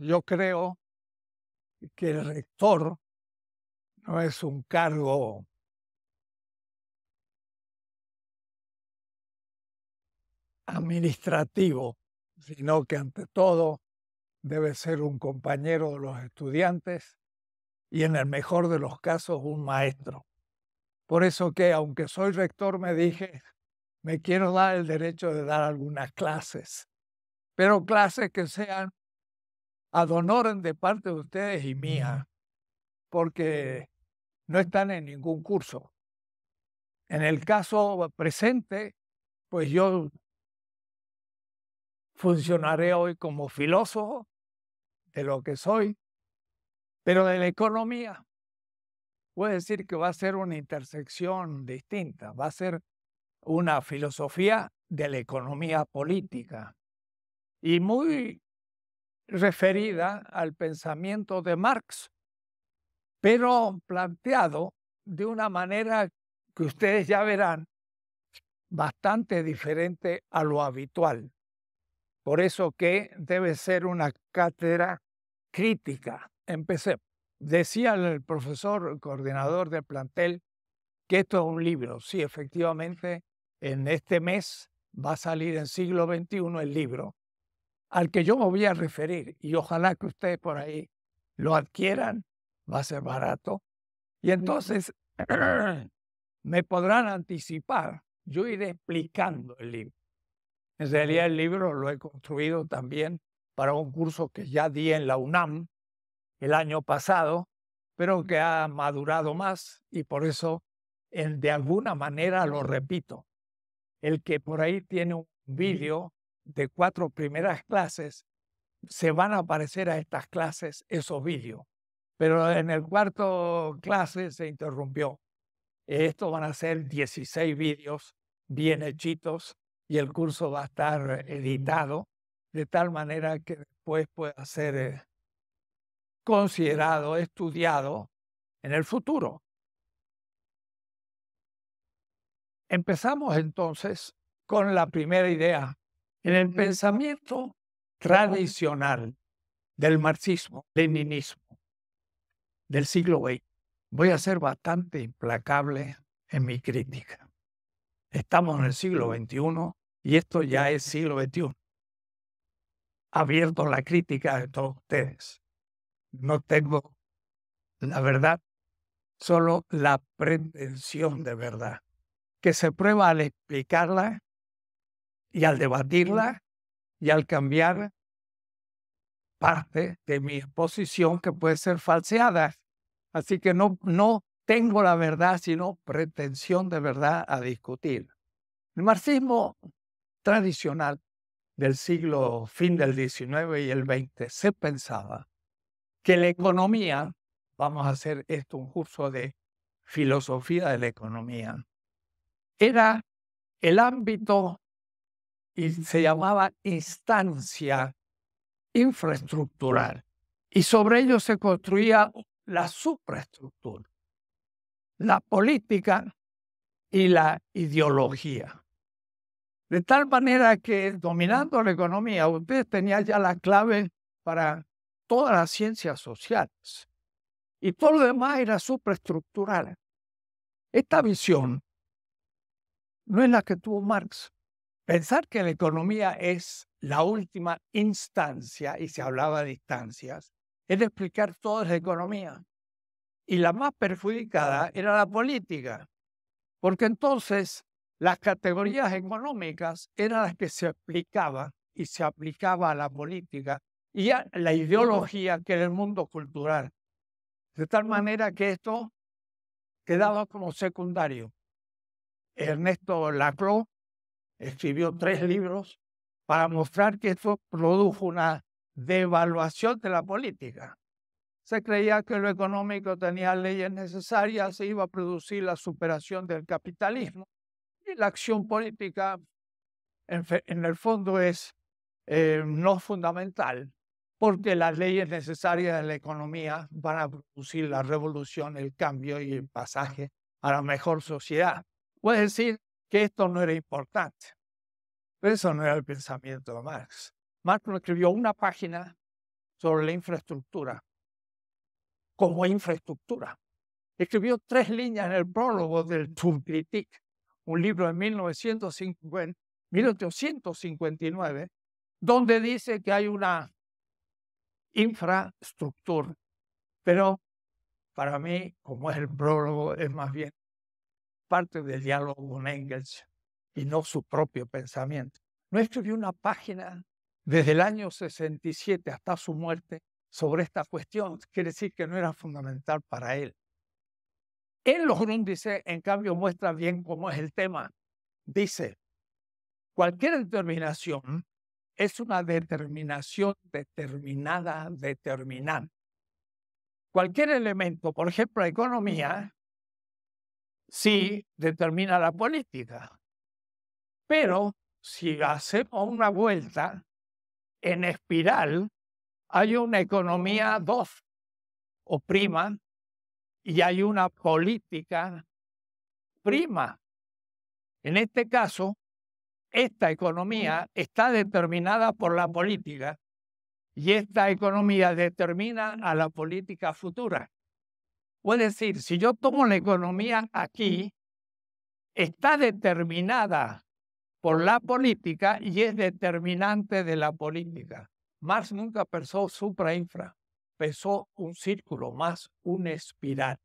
Yo creo que el rector no es un cargo administrativo, sino que ante todo debe ser un compañero de los estudiantes y en el mejor de los casos un maestro. Por eso que aunque soy rector me dije, me quiero dar el derecho de dar algunas clases, pero clases que sean adonoren de parte de ustedes y mía, porque no están en ningún curso. En el caso presente, pues yo funcionaré hoy como filósofo de lo que soy, pero de la economía, puede decir que va a ser una intersección distinta, va a ser una filosofía de la economía política y muy referida al pensamiento de Marx, pero planteado de una manera que ustedes ya verán bastante diferente a lo habitual. Por eso que debe ser una cátedra crítica. Empecé. Decía el profesor, el coordinador del plantel, que esto es un libro. Sí, efectivamente, en este mes va a salir en siglo XXI el libro al que yo me voy a referir, y ojalá que ustedes por ahí lo adquieran, va a ser barato. Y entonces me podrán anticipar, yo iré explicando el libro. En realidad el libro lo he construido también para un curso que ya di en la UNAM el año pasado, pero que ha madurado más y por eso de alguna manera lo repito. El que por ahí tiene un vídeo de cuatro primeras clases, se van a aparecer a estas clases esos vídeos. Pero en el cuarto clase se interrumpió. Estos van a ser 16 vídeos bien hechitos y el curso va a estar editado de tal manera que después pueda ser eh, considerado, estudiado en el futuro. Empezamos entonces con la primera idea en el pensamiento tradicional del marxismo, leninismo, del siglo XX, voy a ser bastante implacable en mi crítica. Estamos en el siglo XXI y esto ya es siglo XXI. Abierto la crítica de todos ustedes. No tengo, la verdad, solo la pretensión de verdad, que se prueba al explicarla y al debatirla y al cambiar parte de mi posición que puede ser falseada. Así que no, no tengo la verdad, sino pretensión de verdad a discutir. El marxismo tradicional del siglo fin del XIX y el XX se pensaba que la economía, vamos a hacer esto un curso de filosofía de la economía, era el ámbito y se llamaba instancia infraestructural. Y sobre ello se construía la supraestructura, la política y la ideología. De tal manera que dominando la economía, ustedes tenían ya la clave para todas las ciencias sociales. Y todo lo demás era supraestructural. Esta visión no es la que tuvo Marx. Pensar que la economía es la última instancia, y se hablaba de instancias, es explicar toda la economía. Y la más perjudicada era la política, porque entonces las categorías económicas eran las que se explicaban y se aplicaba a la política y a la ideología que era el mundo cultural. De tal manera que esto quedaba como secundario. Ernesto Laclau escribió tres libros para mostrar que esto produjo una devaluación de la política. Se creía que lo económico tenía leyes necesarias, se iba a producir la superación del capitalismo y la acción política en, el fondo es eh, no fundamental, porque las leyes necesarias de la economía van a producir la revolución, el cambio y el pasaje a la mejor sociedad. Puede decir, que esto no era importante. Pero eso no era el pensamiento de Marx. Marx no escribió una página sobre la infraestructura como infraestructura. Escribió tres líneas en el prólogo del Kritik, un libro de 1950, 1859, donde dice que hay una infraestructura. Pero para mí, como es el prólogo, es más bien parte del diálogo con Engels y no su propio pensamiento. No escribió una página desde el año 67 hasta su muerte sobre esta cuestión, quiere decir que no era fundamental para él. En los dice, en cambio, muestra bien cómo es el tema. Dice, cualquier determinación es una determinación determinada, determinante. Cualquier elemento, por ejemplo, la economía, sí determina la política. Pero si hacemos una vuelta en espiral, hay una economía dos o prima y hay una política prima. En este caso, esta economía está determinada por la política y esta economía determina a la política futura. Puede decir, si yo tomo la economía aquí, está determinada por la política y es determinante de la política. Marx nunca pensó supra-infra, pensó un círculo más, una espiral.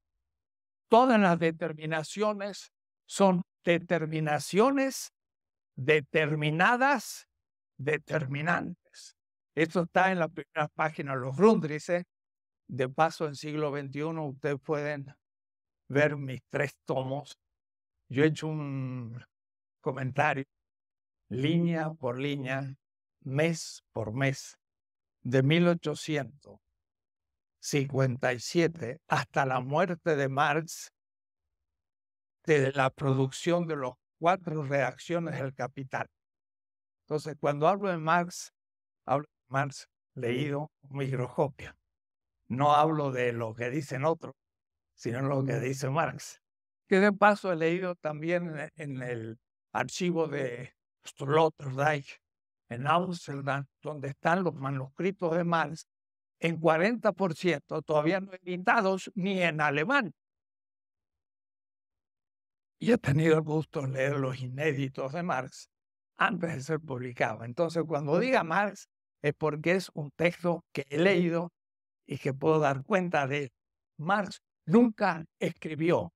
Todas las determinaciones son determinaciones determinadas, determinantes. Esto está en la primera página los Grundrisse, ¿eh? De paso, en siglo XXI, ustedes pueden ver mis tres tomos. Yo he hecho un comentario línea por línea, mes por mes, de 1857 hasta la muerte de Marx, de la producción de los cuatro reacciones del capital. Entonces, cuando hablo de Marx, hablo de Marx leído microscopia no hablo de lo que dicen otros, sino lo que dice Marx. Que de paso he leído también en el archivo de Strotherdijk en ámsterdam donde están los manuscritos de Marx, en 40% todavía no editados ni en alemán. Y he tenido el gusto de leer los inéditos de Marx antes de ser publicado. Entonces, cuando diga Marx, es porque es un texto que he leído y que puedo dar cuenta de Marx nunca escribió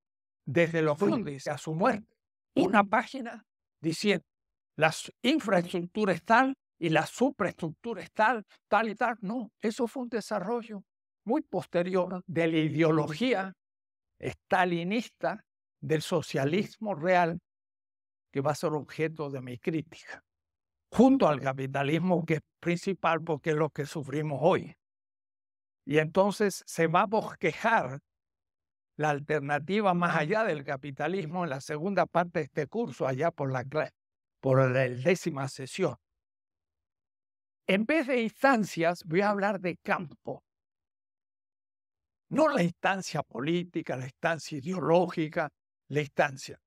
desde los fundis a su muerte una página diciendo la infraestructura es tal y la supraestructura es tal, tal y tal. No, eso fue un desarrollo muy posterior de la ideología stalinista del socialismo real que va a ser objeto de mi crítica, junto al capitalismo que es principal porque es lo que sufrimos hoy. Y entonces se va a bosquejar la alternativa más allá del capitalismo en la segunda parte de este curso, allá por la, por la décima sesión. En vez de instancias, voy a hablar de campo. No la instancia política, la instancia ideológica, la instancia.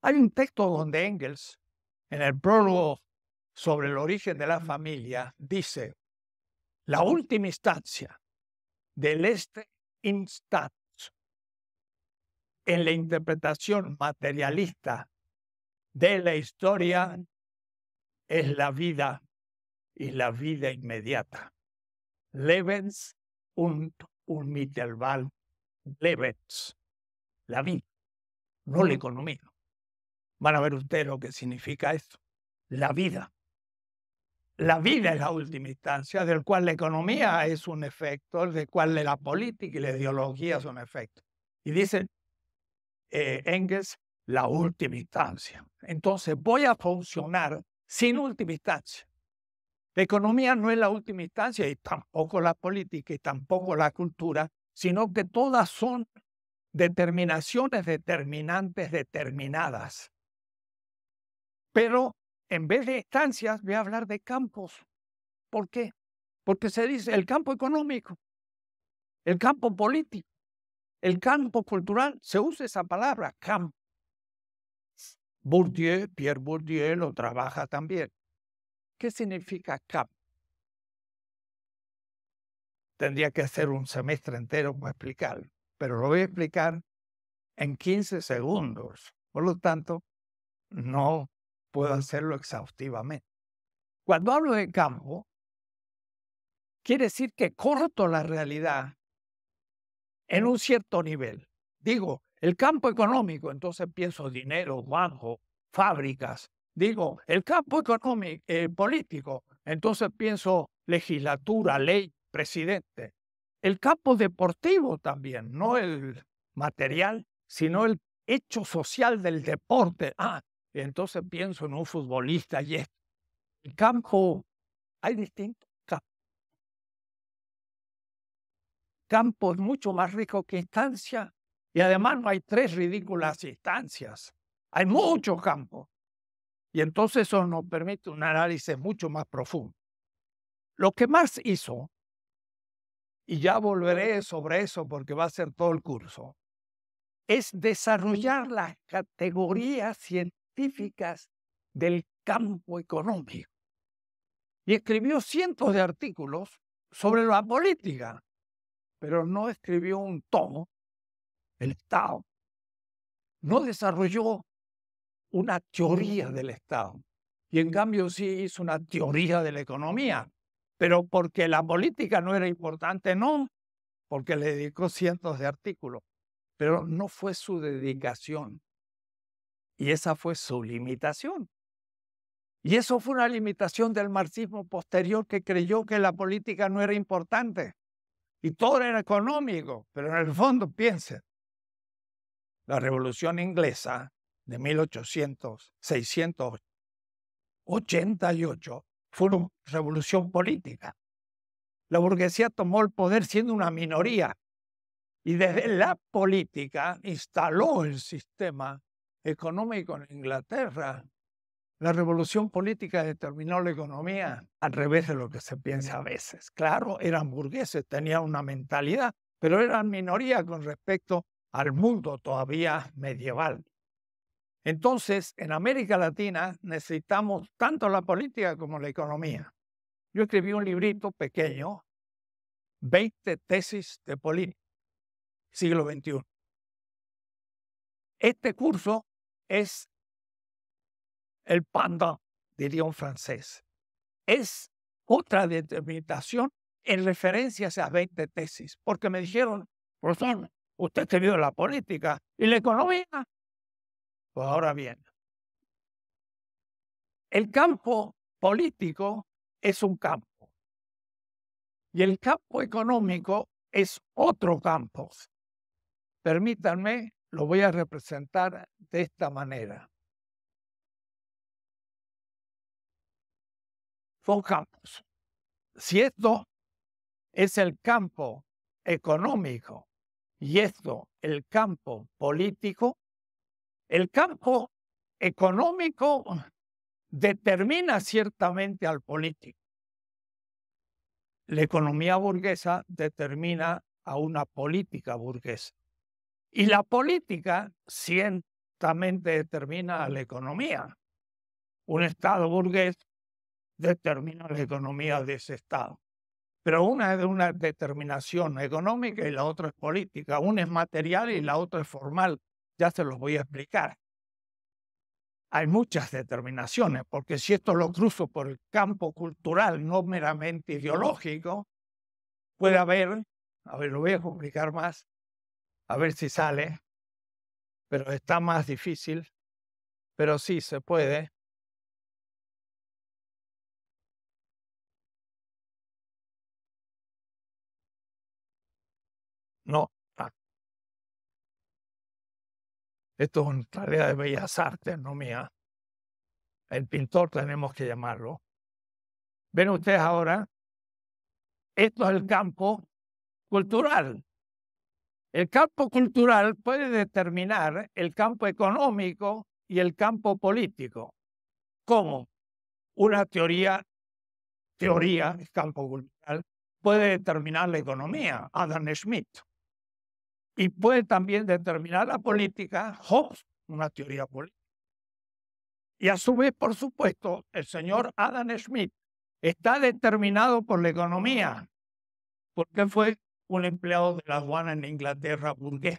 Hay un texto donde Engels, en el prólogo sobre el origen de la familia, dice, la última instancia del este instante en la interpretación materialista de la historia es la vida y la vida inmediata. Lebens und unmittelbar Lebens. La vida, no la economía. Van a ver ustedes lo que significa esto. La vida la vida es la última instancia, del cual la economía es un efecto, del cual la política y la ideología son efectos. Y dice eh, Engels, la última instancia. Entonces voy a funcionar sin última instancia. La economía no es la última instancia y tampoco la política y tampoco la cultura, sino que todas son determinaciones determinantes determinadas. Pero en vez de estancias, voy a hablar de campos. ¿Por qué? Porque se dice el campo económico, el campo político, el campo cultural. Se usa esa palabra, campo. Bourdieu, Pierre Bourdieu lo trabaja también. ¿Qué significa campo? Tendría que hacer un semestre entero para explicarlo, pero lo voy a explicar en 15 segundos. Por lo tanto, no puedo hacerlo exhaustivamente. Cuando hablo de campo, quiere decir que corto la realidad en un cierto nivel. Digo, el campo económico, entonces pienso dinero, banco, fábricas. Digo, el campo económico, eh, político, entonces pienso legislatura, ley, presidente. El campo deportivo también, no el material, sino el hecho social del deporte. Ah, entonces pienso en un futbolista y es el campo, hay distintos campos. Campo es mucho más rico que instancia y además no hay tres ridículas instancias, hay muchos campos. Y entonces eso nos permite un análisis mucho más profundo. Lo que más hizo, y ya volveré sobre eso porque va a ser todo el curso, es desarrollar las categorías científicas del campo económico. Y escribió cientos de artículos sobre la política, pero no escribió un tomo, el Estado. No desarrolló una teoría del Estado. Y en cambio sí hizo una teoría de la economía. Pero porque la política no era importante, no, porque le dedicó cientos de artículos. Pero no fue su dedicación. Y esa fue su limitación. Y eso fue una limitación del marxismo posterior que creyó que la política no era importante y todo era económico, pero en el fondo piensen, la revolución inglesa de 1800, fue una revolución política. La burguesía tomó el poder siendo una minoría y desde la política instaló el sistema económico en Inglaterra, la revolución política determinó la economía al revés de lo que se piensa a veces. Claro, eran burgueses, tenían una mentalidad, pero eran minoría con respecto al mundo todavía medieval. Entonces, en América Latina necesitamos tanto la política como la economía. Yo escribí un librito pequeño, 20 tesis de política, siglo XXI. Este curso es el panda, diría un francés. Es otra determinación en referencia a esas 20 tesis, porque me dijeron, profesor, usted ha vio la política y la economía. Pues ahora bien, el campo político es un campo y el campo económico es otro campo. Permítanme lo voy a representar de esta manera. Focamos. Si esto es el campo económico y esto el campo político, el campo económico determina ciertamente al político. La economía burguesa determina a una política burguesa. Y la política ciertamente determina a la economía. Un Estado burgués determina la economía de ese Estado. Pero una es una determinación económica y la otra es política. Una es material y la otra es formal. Ya se los voy a explicar. Hay muchas determinaciones, porque si esto lo cruzo por el campo cultural, no meramente ideológico, puede haber, a ver, lo voy a complicar más, a ver si sale, pero está más difícil, pero sí se puede. No. Ah. Esto es una tarea de bellas artes, no mía. El pintor tenemos que llamarlo. Ven ustedes ahora, esto es el campo cultural. El campo cultural puede determinar el campo económico y el campo político. ¿Cómo? Una teoría, teoría, campo cultural, puede determinar la economía, Adam Smith. Y puede también determinar la política, Hobbes, una teoría política. Y a su vez, por supuesto, el señor Adam Smith está determinado por la economía, porque fue un empleado de la aduana en Inglaterra burgués.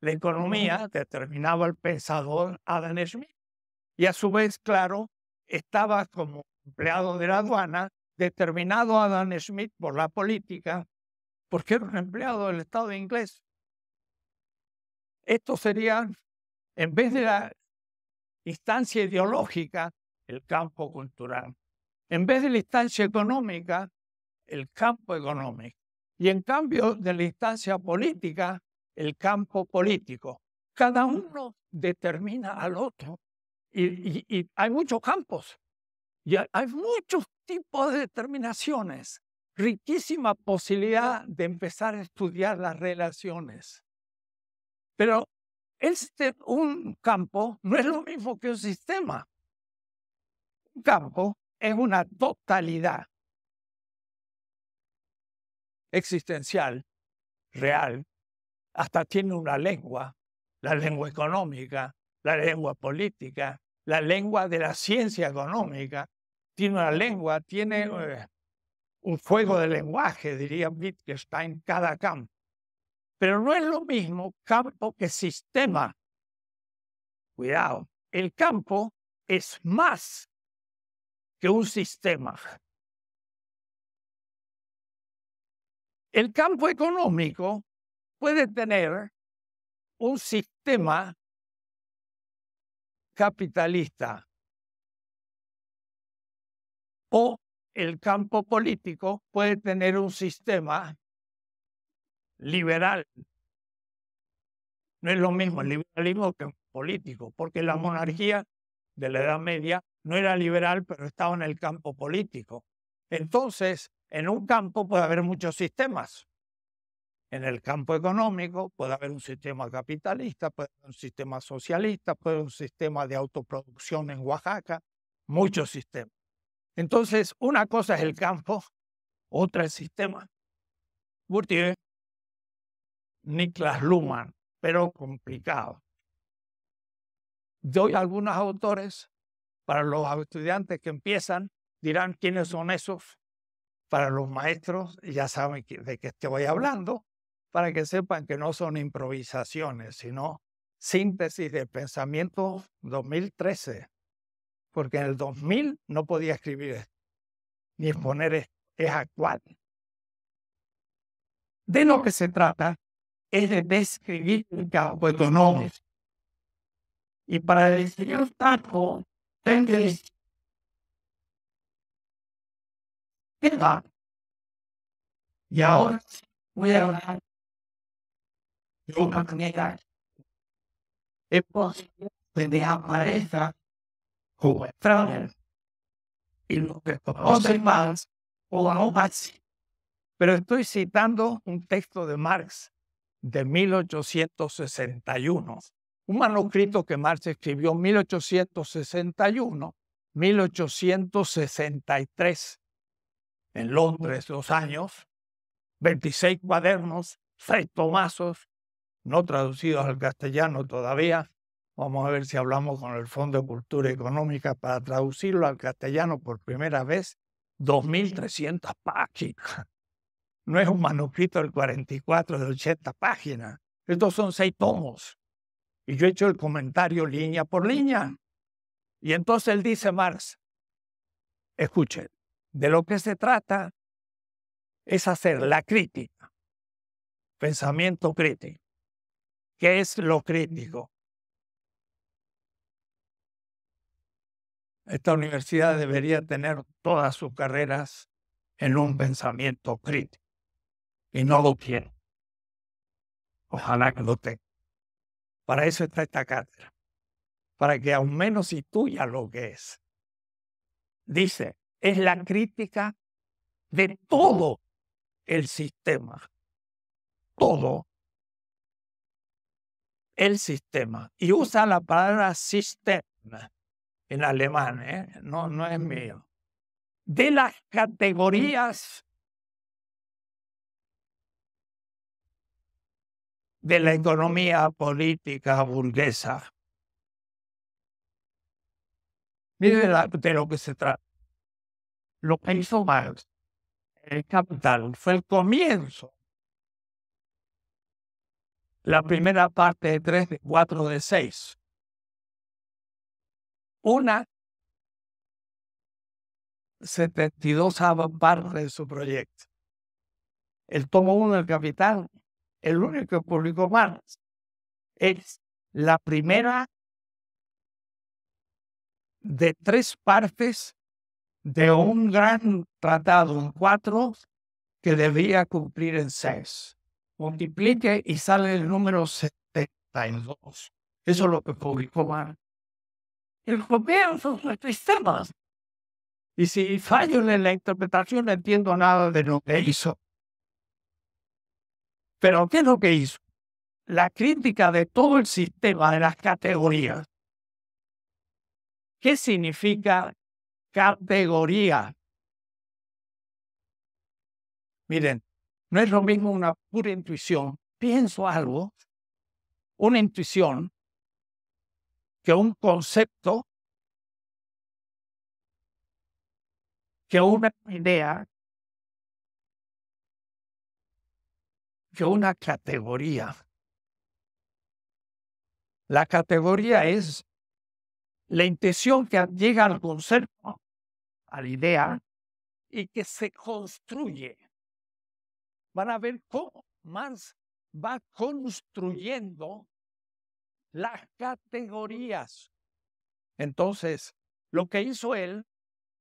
La economía determinaba al pensador Adam Smith y a su vez, claro, estaba como empleado de la aduana, determinado Adam Smith por la política, porque era un empleado del Estado inglés. Esto sería, en vez de la instancia ideológica, el campo cultural. En vez de la instancia económica, el campo económico y en cambio de la instancia política, el campo político. Cada uno determina al otro y, hay muchos campos y hay muchos tipos de determinaciones. Riquísima posibilidad de empezar a estudiar las relaciones. Pero este, un campo no es lo mismo que un sistema. Un campo es una totalidad existencial real, hasta tiene una lengua, la lengua económica, la lengua política, la lengua de la ciencia económica, tiene una lengua, tiene eh, un fuego de lenguaje, diría Wittgenstein, cada campo. Pero no es lo mismo campo que sistema. Cuidado, el campo es más que un sistema. El campo económico puede tener un sistema capitalista o el campo político puede tener un sistema liberal. No es lo mismo el liberalismo que el político, porque la monarquía de la Edad Media no era liberal, pero estaba en el campo político. Entonces, en un campo puede haber muchos sistemas. En el campo económico puede haber un sistema capitalista, puede haber un sistema socialista, puede haber un sistema de autoproducción en Oaxaca, muchos sistemas. Entonces, una cosa es el campo, otra el sistema. Bourdieu, Niklas Luhmann, pero complicado. Doy algunos autores para los estudiantes que empiezan, dirán quiénes son esos para los maestros, ya saben de qué estoy hablando, para que sepan que no son improvisaciones, sino síntesis de pensamiento 2013. Porque en el 2000 no podía escribir ni exponer esto, es actual. De lo que se trata es de describir el campo de Y para describir el taco, decir, ¿verdad? Y ahora voy a hablar de una manera es posible que aparezca como fraude y lo que conocen más o más. Pero estoy citando un texto de Marx de 1861, un manuscrito que Marx escribió en 1861, 1863 en Londres dos años, 26 cuadernos, seis tomazos, no traducidos al castellano todavía. Vamos a ver si hablamos con el Fondo de Cultura Económica para traducirlo al castellano por primera vez. 2.300 páginas. No es un manuscrito del 44 de 80 páginas. Estos son seis tomos. Y yo he hecho el comentario línea por línea. Y entonces él dice, Marx, escuche. De lo que se trata es hacer la crítica, pensamiento crítico. ¿Qué es lo crítico? Esta universidad debería tener todas sus carreras en un pensamiento crítico. Y no lo tiene. Ojalá que lo tenga. Para eso está esta cátedra. Para que al menos ya lo que es. Dice, es la crítica de todo el sistema. Todo el sistema. Y usa la palabra System en alemán, ¿eh? no, no es mío. De las categorías de la economía política burguesa. Mire de lo que se trata lo que hizo Marx, el capital, fue el comienzo. La primera parte de tres, de cuatro, de seis. Una 72 partes de su proyecto. El tomo uno del Capital, el único que publicó Marx, es la primera de tres partes de un gran tratado en cuatro que debía cumplir en seis. Multiplique y sale el número 72. Eso es lo que publicó mal El son nuestros sistemas. Y si fallo en la interpretación, no entiendo nada de lo que hizo. Pero, ¿qué es lo que hizo? La crítica de todo el sistema de las categorías. ¿Qué significa categoría. Miren, no es lo mismo una pura intuición. Pienso algo, una intuición, que un concepto, que una idea, que una categoría. La categoría es la intención que llega al concepto, a la idea, y que se construye. Van a ver cómo Marx va construyendo las categorías. Entonces, lo que hizo él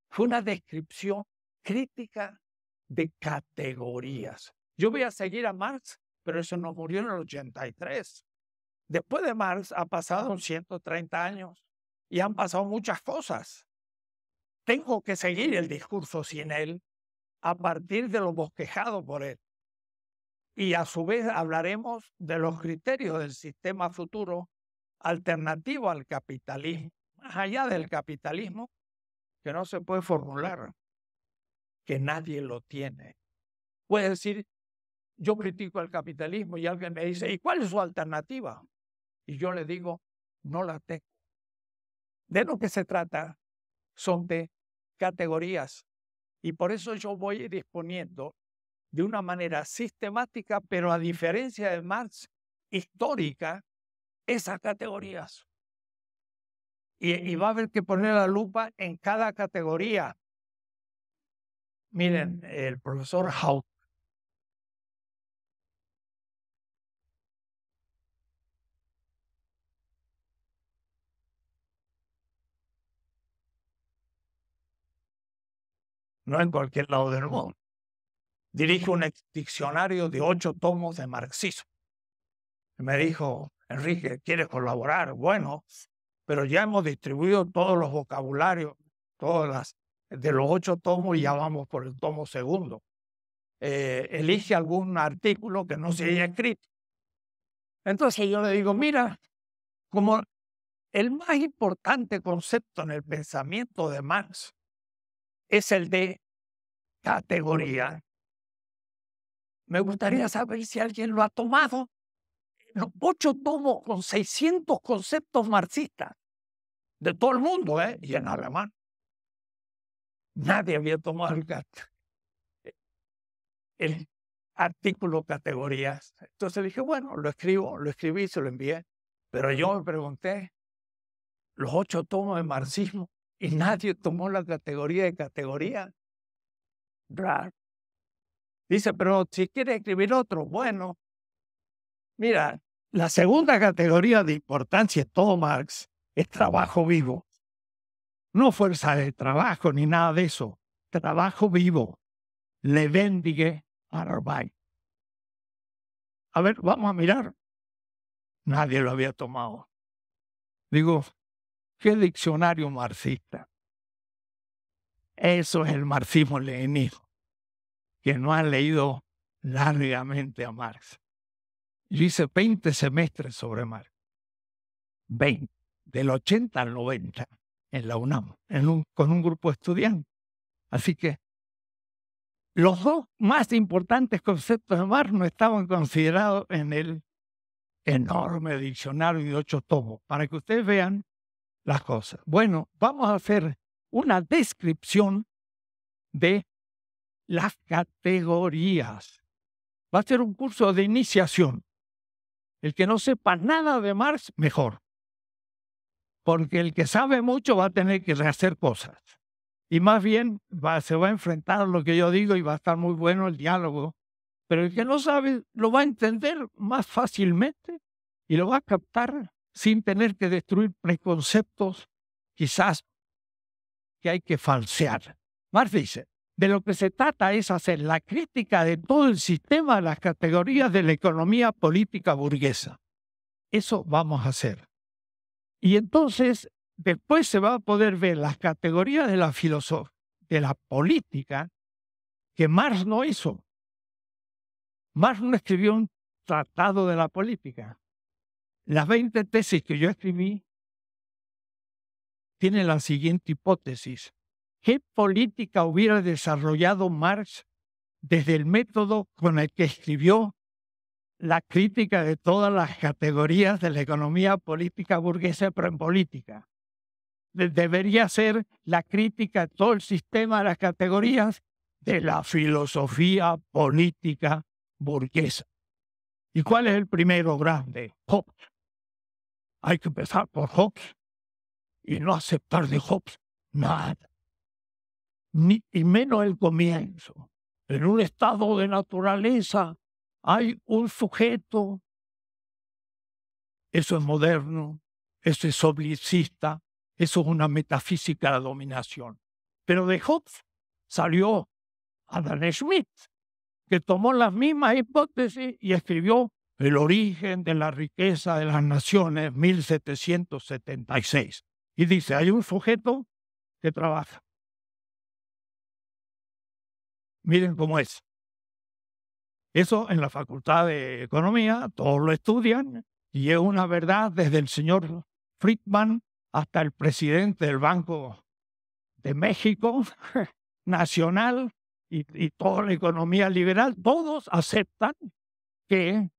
fue una descripción crítica de categorías. Yo voy a seguir a Marx, pero eso no murió en el 83. Después de Marx ha pasado 130 años y han pasado muchas cosas. Tengo que seguir el discurso sin él a partir de lo bosquejado por él. Y a su vez hablaremos de los criterios del sistema futuro alternativo al capitalismo, más allá del capitalismo, que no se puede formular, que nadie lo tiene. puede decir, yo critico al capitalismo y alguien me dice, ¿y cuál es su alternativa? Y yo le digo, no la tengo. De lo que se trata son de categorías. Y por eso yo voy disponiendo de una manera sistemática, pero a diferencia de Marx, histórica, esas categorías. Y, y, mm. va a haber que poner la lupa en cada categoría. Miren, el profesor Haut no en cualquier lado del mundo. Dirige un diccionario de ocho tomos de marxismo. me dijo, Enrique, ¿quieres colaborar? Bueno, pero ya hemos distribuido todos los vocabularios, todas de los ocho tomos, y ya vamos por el tomo segundo. Eh, elige algún artículo que no se haya escrito. Entonces yo le digo, mira, como el más importante concepto en el pensamiento de Marx es el de categoría. Me gustaría saber si alguien lo ha tomado. Los ocho tomos con 600 conceptos marxistas de todo el mundo, ¿eh? y en alemán. Nadie había tomado el, artículo categorías. Entonces dije, bueno, lo escribo, lo escribí, se lo envié. Pero yo me pregunté, los ocho tomos de marxismo, y nadie tomó la categoría de categoría. Dice, pero si quiere escribir otro, bueno. Mira, la segunda categoría de importancia de todo Marx es trabajo vivo. No fuerza de trabajo ni nada de eso. Trabajo vivo. Le a Arbeit. A ver, vamos a mirar. Nadie lo había tomado. Digo, ¿Qué diccionario marxista? Eso es el marxismo-leninismo, que no han leído largamente a Marx. Yo hice 20 semestres sobre Marx. 20, del 80 al 90, en la UNAM, con un grupo de estudiantes. Así que los dos más importantes conceptos de Marx no estaban considerados en el enorme diccionario de ocho tomos. Para que ustedes vean las cosas. Bueno, vamos a hacer una descripción de las categorías. Va a ser un curso de iniciación. El que no sepa nada de Marx, mejor. Porque el que sabe mucho va a tener que rehacer cosas. Y más bien va, se va a enfrentar a lo que yo digo y va a estar muy bueno el diálogo. Pero el que no sabe lo va a entender más fácilmente y lo va a captar sin tener que destruir preconceptos quizás que hay que falsear. Marx dice, de lo que se trata es hacer la crítica de todo el sistema de las categorías de la economía política burguesa. Eso vamos a hacer. Y entonces, después se va a poder ver las categorías de la filosofía, de la política, que Marx no hizo. Marx no escribió un tratado de la política. Las 20 tesis que yo escribí tienen la siguiente hipótesis. ¿Qué política hubiera desarrollado Marx desde el método con el que escribió la crítica de todas las categorías de la economía política burguesa pero en política? Debería ser la crítica de todo el sistema de las categorías de la filosofía política burguesa. ¿Y cuál es el primero grande? Hay que empezar por Hobbes y no aceptar de Hobbes nada. Ni, y menos el comienzo. En un estado de naturaleza hay un sujeto. Eso es moderno, eso es oblicista, eso es una metafísica de la dominación. Pero de Hobbes salió Adam Smith, que tomó las mismas hipótesis y escribió el origen de la riqueza de las naciones, 1776. Y dice, hay un sujeto que trabaja. Miren cómo es. Eso en la Facultad de Economía, todos lo estudian, y es una verdad desde el señor Friedman hasta el presidente del Banco de México Nacional y, y toda la economía liberal, todos aceptan que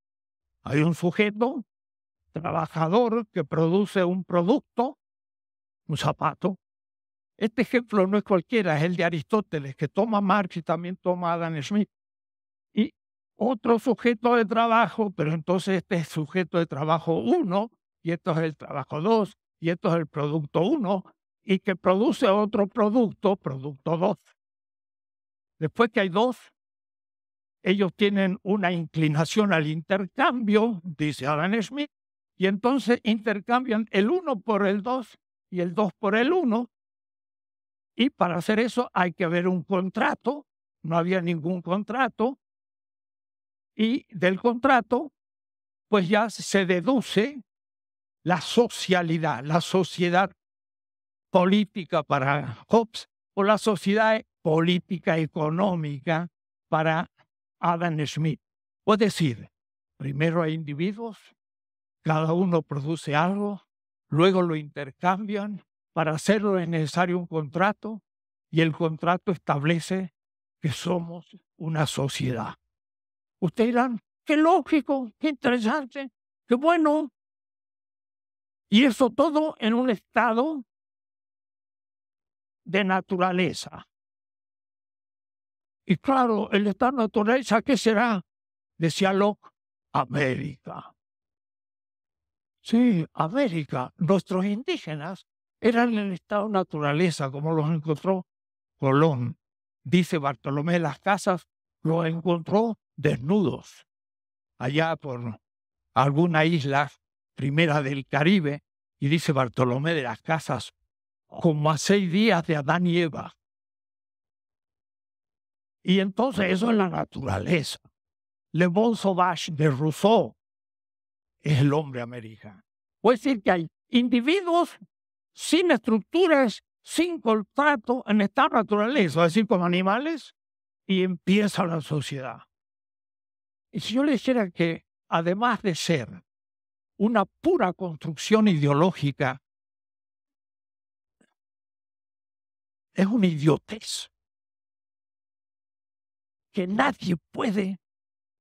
hay un sujeto, trabajador, que produce un producto, un zapato. Este ejemplo no es cualquiera, es el de Aristóteles, que toma Marx y también toma Adam Smith. Y otro sujeto de trabajo, pero entonces este es sujeto de trabajo uno, y esto es el trabajo dos, y esto es el producto uno, y que produce otro producto, producto dos. Después que hay dos, ellos tienen una inclinación al intercambio, dice Alan Smith, y entonces intercambian el 1 por el 2 y el 2 por el 1. Y para hacer eso hay que haber un contrato, no había ningún contrato, y del contrato, pues ya se deduce la socialidad, la sociedad política para Hobbes o la sociedad política económica para Adam Smith. O decir, primero hay individuos, cada uno produce algo, luego lo intercambian, para hacerlo es necesario un contrato y el contrato establece que somos una sociedad. Ustedes dirán, qué lógico, qué interesante, qué bueno. Y eso todo en un estado de naturaleza. Y claro, el estado naturaleza, ¿qué será? Decía Locke, América. Sí, América. Nuestros indígenas eran en estado naturaleza, como los encontró Colón. Dice Bartolomé de las Casas, los encontró desnudos, allá por alguna isla primera del Caribe, y dice Bartolomé de las Casas, como a seis días de Adán y Eva, y entonces eso es la naturaleza. Le Bon Sauvage de Rousseau es el hombre americano. Puede decir que hay individuos sin estructuras, sin contrato en esta naturaleza, es decir, como animales, y empieza la sociedad. Y si yo le dijera que, además de ser una pura construcción ideológica, es una idiotez que nadie puede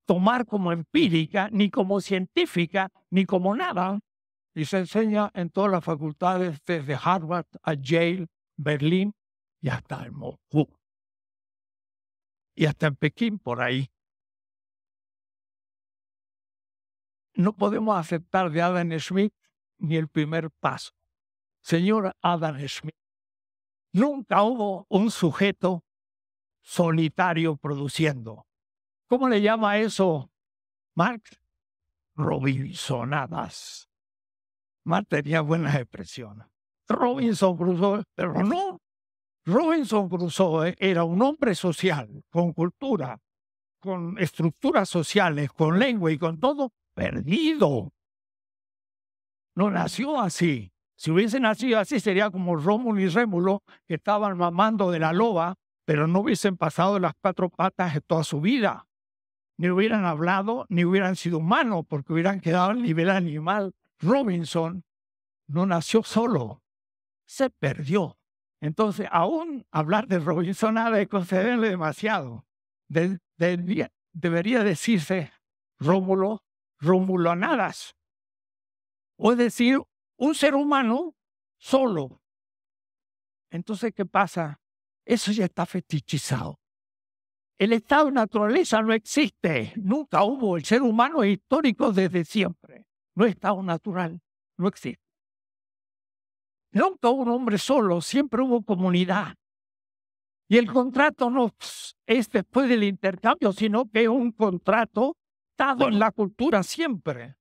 tomar como empírica, ni como científica, ni como nada, y se enseña en todas las facultades, desde Harvard a Yale, Berlín y hasta en Moscú. Y hasta en Pekín, por ahí. No podemos aceptar de Adam Smith ni el primer paso. Señor Adam Smith, nunca hubo un sujeto solitario produciendo. ¿Cómo le llama eso Marx? Robinsonadas. Marx tenía buenas expresiones. Robinson Crusoe, pero no. Robinson Crusoe era un hombre social, con cultura, con estructuras sociales, con lengua y con todo, perdido. No nació así. Si hubiese nacido así, sería como Rómulo y Rémulo, que estaban mamando de la loba pero no hubiesen pasado las cuatro patas de toda su vida. Ni hubieran hablado, ni hubieran sido humanos, porque hubieran quedado al nivel animal. Robinson no nació solo, se perdió. Entonces, aún hablar de Robinson nada concederle demasiado. debería decirse Rómulo, nadas, O decir, un ser humano solo. Entonces, ¿qué pasa? Eso ya está fetichizado. El estado de naturaleza no existe. Nunca hubo. El ser humano histórico desde siempre. No es estado natural. No existe. Nunca hubo un hombre solo. Siempre hubo comunidad. Y el contrato no es después del intercambio, sino que es un contrato dado en la cultura siempre.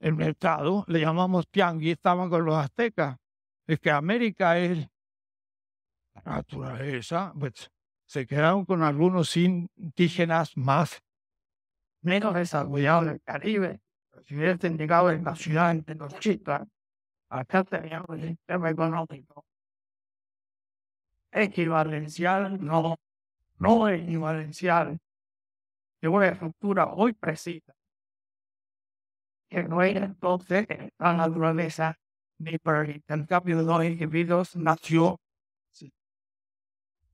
El mercado, le llamamos tianguis, estaban con los aztecas. Es que América es naturaleza, pues se quedaron con algunos indígenas más menos desarrollados del Caribe. Si hubiesen llegado en la ciudad de Tenochtitlan, acá teníamos un sistema económico equivalencial, no, no equivalencial, de una estructura hoy precisa, que no era entonces la naturaleza ni para el intercambio de los individuos nació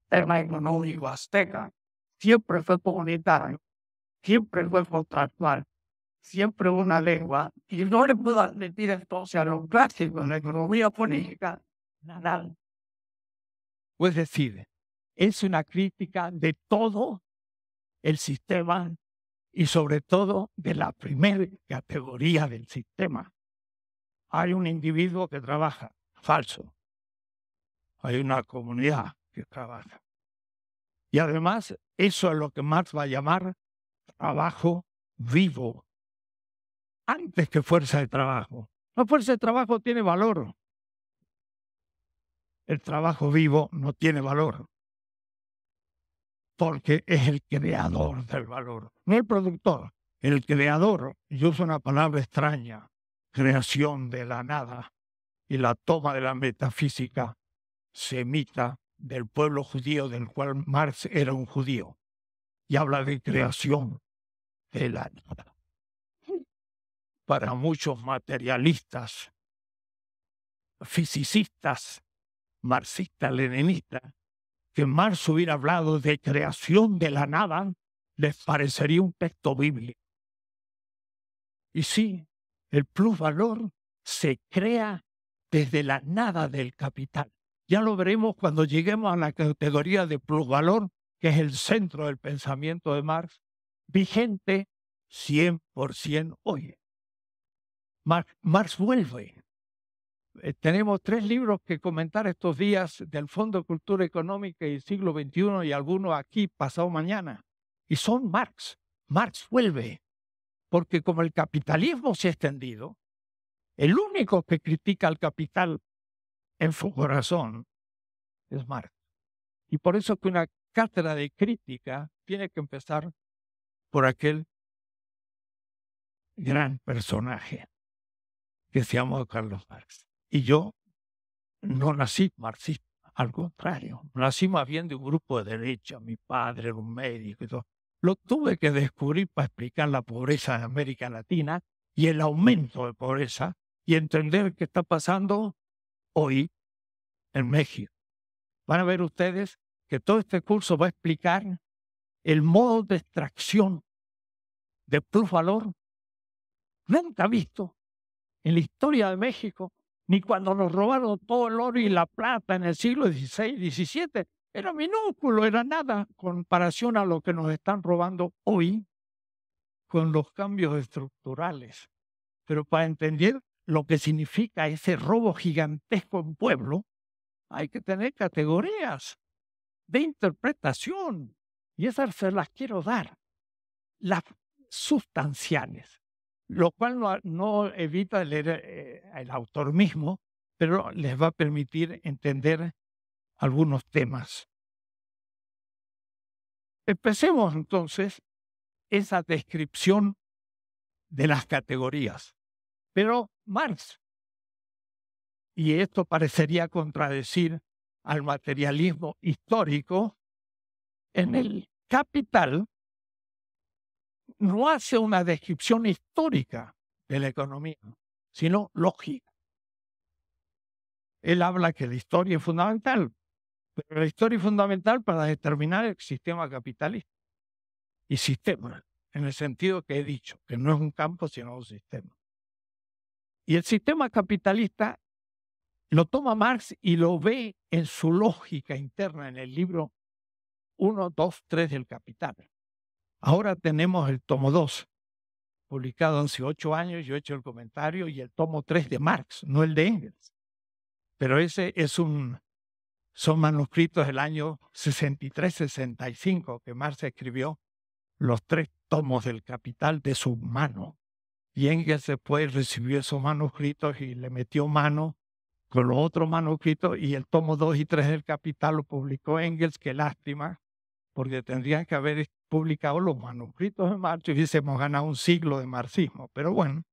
tema económico azteca, siempre fue comunitario, siempre fue contractual, siempre una lengua, y no le puedo admitir entonces a los clásicos en la economía política nada. Pues decide es una crítica de todo el sistema y sobre todo de la primera categoría del sistema. Hay un individuo que trabaja, falso. Hay una comunidad, que trabaja. Y además, eso es lo que Marx va a llamar trabajo vivo, antes que fuerza de trabajo. La fuerza de trabajo tiene valor. El trabajo vivo no tiene valor, porque es el creador del valor, no el productor. El creador, yo uso una palabra extraña, creación de la nada y la toma de la metafísica semita del pueblo judío del cual Marx era un judío, y habla de creación de la nada. Para muchos materialistas, fisicistas, marxistas, leninistas, que Marx hubiera hablado de creación de la nada, les parecería un texto bíblico. Y sí, el plusvalor se crea desde la nada del capital. Ya lo veremos cuando lleguemos a la categoría de plusvalor, que es el centro del pensamiento de Marx, vigente 100% hoy. Marx, vuelve. Eh, tenemos tres libros que comentar estos días del Fondo de Cultura Económica y Siglo XXI y algunos aquí pasado mañana. Y son Marx. Marx vuelve. Porque como el capitalismo se ha extendido, el único que critica al capital en su corazón es Marx. Y por eso que una cátedra de crítica tiene que empezar por aquel gran personaje que se llamó Carlos Marx. Y yo no nací marxista, al contrario, nací más bien de un grupo de derecha, mi padre era un médico Lo tuve que descubrir para explicar la pobreza de América Latina y el aumento de pobreza y entender qué está pasando hoy en México. Van a ver ustedes que todo este curso va a explicar el modo de extracción de valor nunca visto en la historia de México, ni cuando nos robaron todo el oro y la plata en el siglo XVI XVII. Era minúsculo, era nada comparación a lo que nos están robando hoy con los cambios estructurales. Pero para entender lo que significa ese robo gigantesco en pueblo, hay que tener categorías de interpretación y esas se las quiero dar, las sustanciales, lo cual no, evita leer eh, el autor mismo, pero les va a permitir entender algunos temas. Empecemos entonces esa descripción de las categorías. Pero Marx y esto parecería contradecir al materialismo histórico, en el Capital no hace una descripción histórica de la economía, sino lógica. Él habla que la historia es fundamental, pero la historia es fundamental para determinar el sistema capitalista y sistema, en el sentido que he dicho, que no es un campo, sino un sistema. Y el sistema capitalista lo toma Marx y lo ve en su lógica interna en el libro 1, 2, 3 del Capital. Ahora tenemos el tomo 2, publicado hace ocho años, yo he hecho el comentario, y el tomo 3 de Marx, no el de Engels. Pero ese es un, son manuscritos del año 63-65 que Marx escribió los tres tomos del Capital de su mano. Y Engels después recibió esos manuscritos y le metió mano con los otros manuscritos y el tomo 2 y 3 del Capital lo publicó Engels, qué lástima, porque tendrían que haber publicado los manuscritos de Marx y hubiésemos ganado un siglo de marxismo, pero bueno,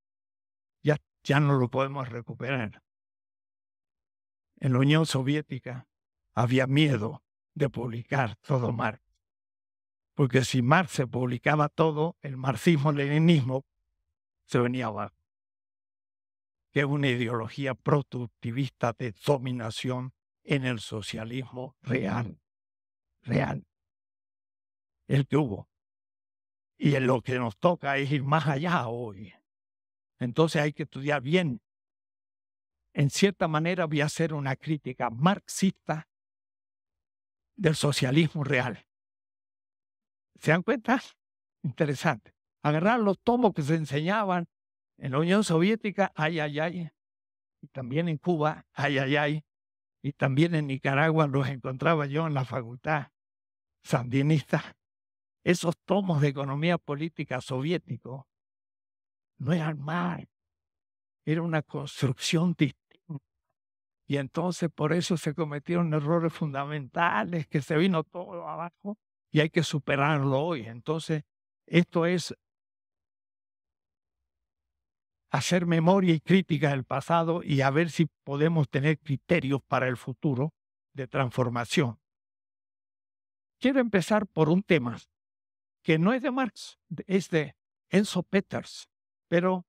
ya, ya no lo podemos recuperar. En la Unión Soviética había miedo de publicar todo Marx, porque si Marx se publicaba todo, el marxismo-leninismo se venía abajo que es una ideología productivista de dominación en el socialismo real, real, el que hubo. Y en lo que nos toca es ir más allá hoy. Entonces hay que estudiar bien. En cierta manera voy a hacer una crítica marxista del socialismo real. ¿Se dan cuenta? Interesante. Agarrar los tomos que se enseñaban en la Unión Soviética, ay, ay, ay. Y también en Cuba, ay, ay, ay. Y también en Nicaragua los encontraba yo en la facultad sandinista. Esos tomos de economía política soviético no eran mal, era una construcción distinta. Y entonces por eso se cometieron errores fundamentales, que se vino todo abajo y hay que superarlo hoy. Entonces, esto es hacer memoria y crítica del pasado y a ver si podemos tener criterios para el futuro de transformación. Quiero empezar por un tema que no es de Marx, es de Enzo Peters, pero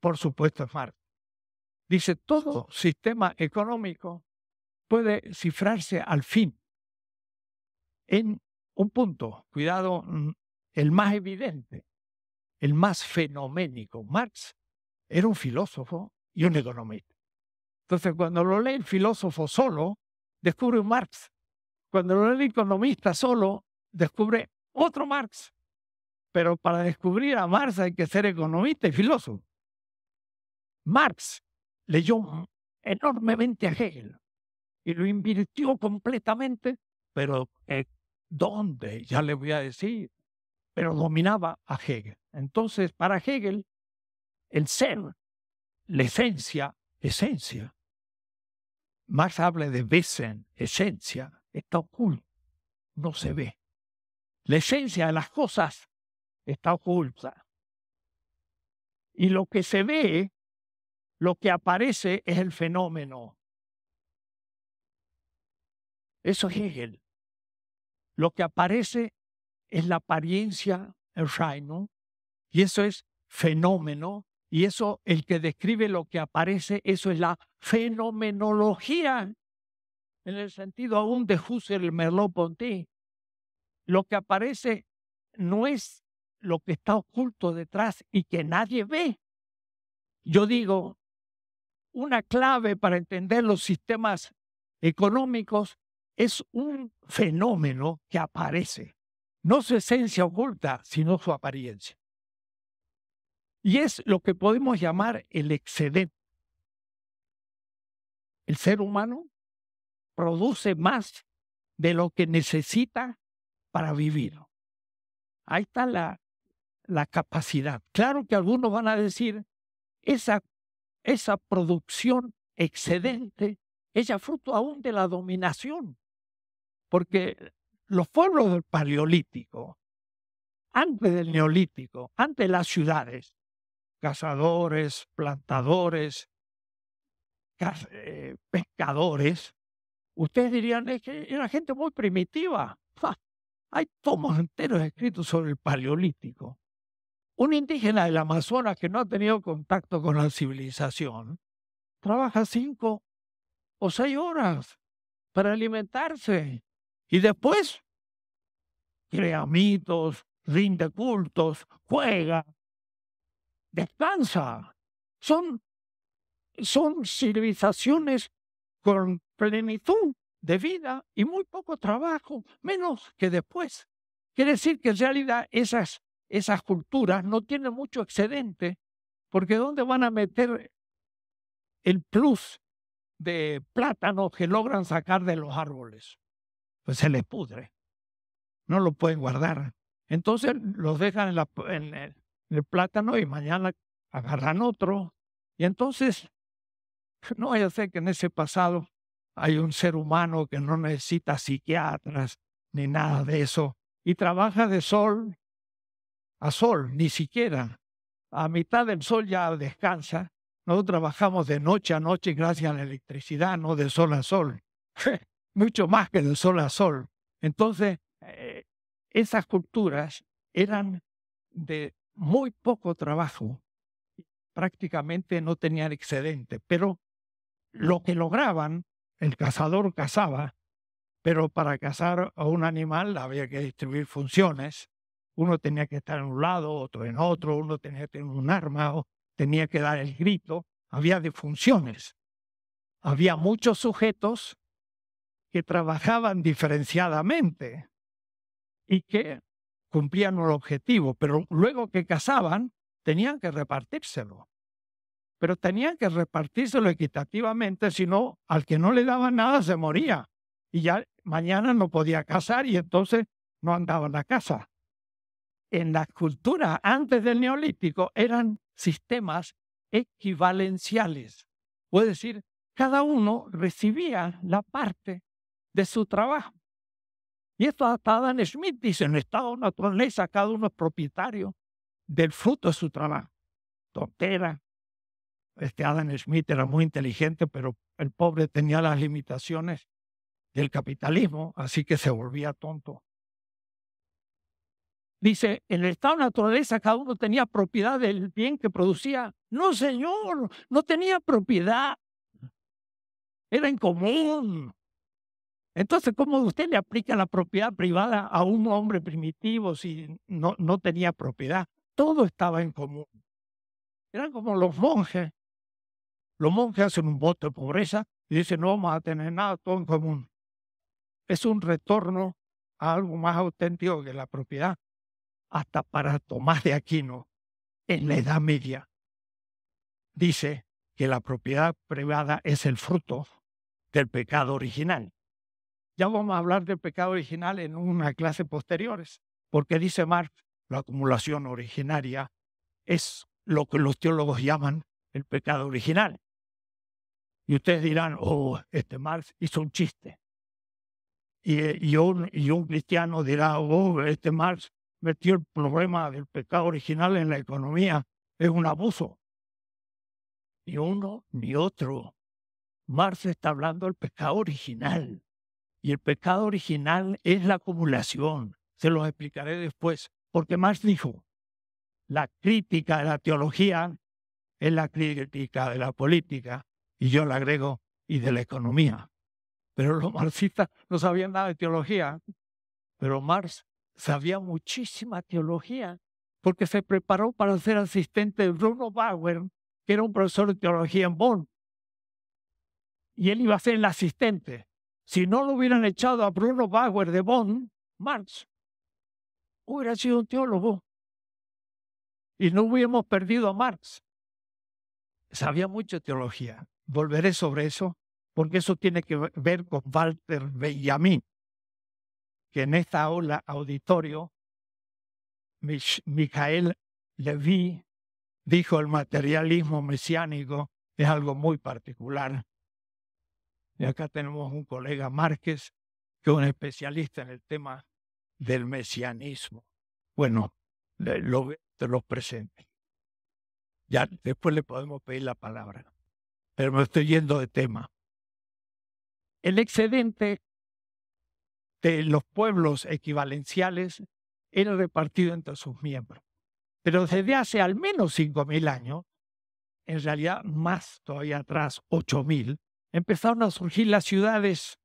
por supuesto es Marx. Dice, todo sistema económico puede cifrarse al fin en un punto, cuidado, mm, el más evidente, el más fenoménico. Marx era un filósofo y un economista. Entonces, cuando lo lee el filósofo solo, descubre un Marx. Cuando lo lee el economista solo, descubre otro Marx. Pero para descubrir a Marx hay que ser economista y filósofo. Marx leyó enormemente a Hegel y lo invirtió completamente, pero eh, ¿dónde? Ya le voy a decir, pero dominaba a Hegel. Entonces, para Hegel, el ser, la esencia, esencia. Más habla de Wesen, esencia, está oculto, no se ve. La esencia de las cosas está oculta. Y lo que se ve, lo que aparece es el fenómeno. Eso es Hegel. Lo que aparece es la apariencia, el reino, y eso es fenómeno y eso, el que describe lo que aparece, eso es la fenomenología, en el sentido aún de Husserl Merleau-Ponty. Lo que aparece no es lo que está oculto detrás y que nadie ve. Yo digo, una clave para entender los sistemas económicos es un fenómeno que aparece, no su esencia oculta, sino su apariencia. Y es lo que podemos llamar el excedente. El ser humano produce más de lo que necesita para vivir. Ahí está la, capacidad. Claro que algunos van a decir, esa, esa producción excedente, ella fruto aún de la dominación, porque los pueblos del Paleolítico, antes del Neolítico, antes de las ciudades, cazadores, plantadores, eh, pescadores, ustedes dirían, es que era gente muy primitiva. Hay tomos enteros escritos sobre el paleolítico. Un indígena del Amazonas que no ha tenido contacto con la civilización trabaja cinco o seis horas para alimentarse y después crea mitos, rinde cultos, juega, descansa. Son, son civilizaciones con plenitud de vida y muy poco trabajo, menos que después. Quiere decir que en realidad esas, esas culturas no tienen mucho excedente, porque ¿dónde van a meter el plus de plátano que logran sacar de los árboles? Pues se les pudre. No lo pueden guardar. Entonces los dejan en la, el plátano y mañana agarran otro. Y entonces, no hay a que en ese pasado hay un ser humano que no necesita psiquiatras ni nada de eso y trabaja de sol a sol, ni siquiera. A mitad del sol ya descansa. Nosotros trabajamos de noche a noche gracias a la electricidad, no de sol a sol. Mucho más que de sol a sol. Entonces, eh, esas culturas eran de muy poco trabajo, prácticamente no tenían excedente, pero lo que lograban, el cazador cazaba, pero para cazar a un animal había que distribuir funciones. Uno tenía que estar en un lado, otro en otro, uno tenía que tener un arma, o tenía que dar el grito. Había de funciones. Había muchos sujetos que trabajaban diferenciadamente y que cumplían el objetivo, pero luego que casaban, tenían que repartírselo. Pero tenían que repartírselo equitativamente, si no, al que no le daban nada se moría. Y ya mañana no podía cazar y entonces no andaba en la casa. En la cultura antes del neolítico eran sistemas equivalenciales. Puede decir, cada uno recibía la parte de su trabajo. Y esto hasta Adam Smith dice, en estado de naturaleza cada uno es propietario del fruto de su trabajo. Tontera. Este Adam Smith era muy inteligente, pero el pobre tenía las limitaciones del capitalismo, así que se volvía tonto. Dice, en el estado de naturaleza cada uno tenía propiedad del bien que producía. No, señor, no tenía propiedad. Era común. Entonces, ¿cómo usted le aplica la propiedad privada a un hombre primitivo si no, no tenía propiedad? Todo estaba en común. Eran como los monjes. Los monjes hacen un voto de pobreza y dicen, no vamos a tener nada, todo en común. Es un retorno a algo más auténtico que la propiedad, hasta para Tomás de Aquino, en la Edad Media. Dice que la propiedad privada es el fruto del pecado original. Ya vamos a hablar del pecado original en una clase posteriores, porque dice Marx, la acumulación originaria es lo que los teólogos llaman el pecado original. Y ustedes dirán, oh, este Marx hizo un chiste. Eh, y, un, y un cristiano dirá, oh, este Marx metió el problema del pecado original en la economía, es un abuso. Ni uno ni otro. Marx está hablando del pecado original. Y el pecado original es la acumulación. Se los explicaré después. Porque Marx dijo, la crítica de la teología es la crítica de la política, y yo la agrego, y de la economía. Pero los marxistas no sabían nada de teología, pero Marx sabía muchísima teología, porque se preparó para ser asistente de Bruno Bauer, que era un profesor de teología en Bonn. Y él iba a ser el asistente. Si no lo hubieran echado a Bruno Bauer de Bonn, Marx hubiera sido un teólogo y no hubiéramos perdido a Marx. Sabía mucho teología. Volveré sobre eso porque eso tiene que ver con Walter Benjamin, que en esta aula auditorio, Michael Levy dijo el materialismo mesiánico es algo muy particular y acá tenemos un colega Márquez, que es un especialista en el tema del mesianismo. Bueno, te los presento. Ya después le podemos pedir la palabra. Pero me estoy yendo de tema. El excedente de los pueblos equivalenciales era repartido entre sus miembros. Pero desde hace al menos 5.000 años, en realidad más todavía atrás, 8.000, empezaron a surgir las ciudades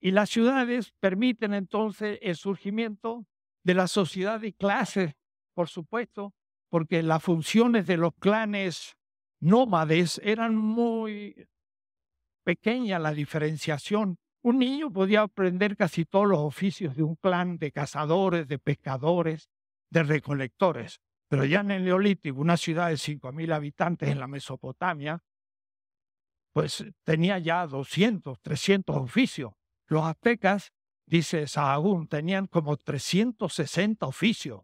y las ciudades permiten entonces el surgimiento de la sociedad de clases, por supuesto, porque las funciones de los clanes nómades eran muy pequeñas, la diferenciación. Un niño podía aprender casi todos los oficios de un clan de cazadores, de pescadores, de recolectores. Pero ya en el Neolítico, una ciudad de 5.000 habitantes en la Mesopotamia, pues tenía ya 200, 300 oficios. Los aztecas, dice Sahagún, tenían como 360 oficios.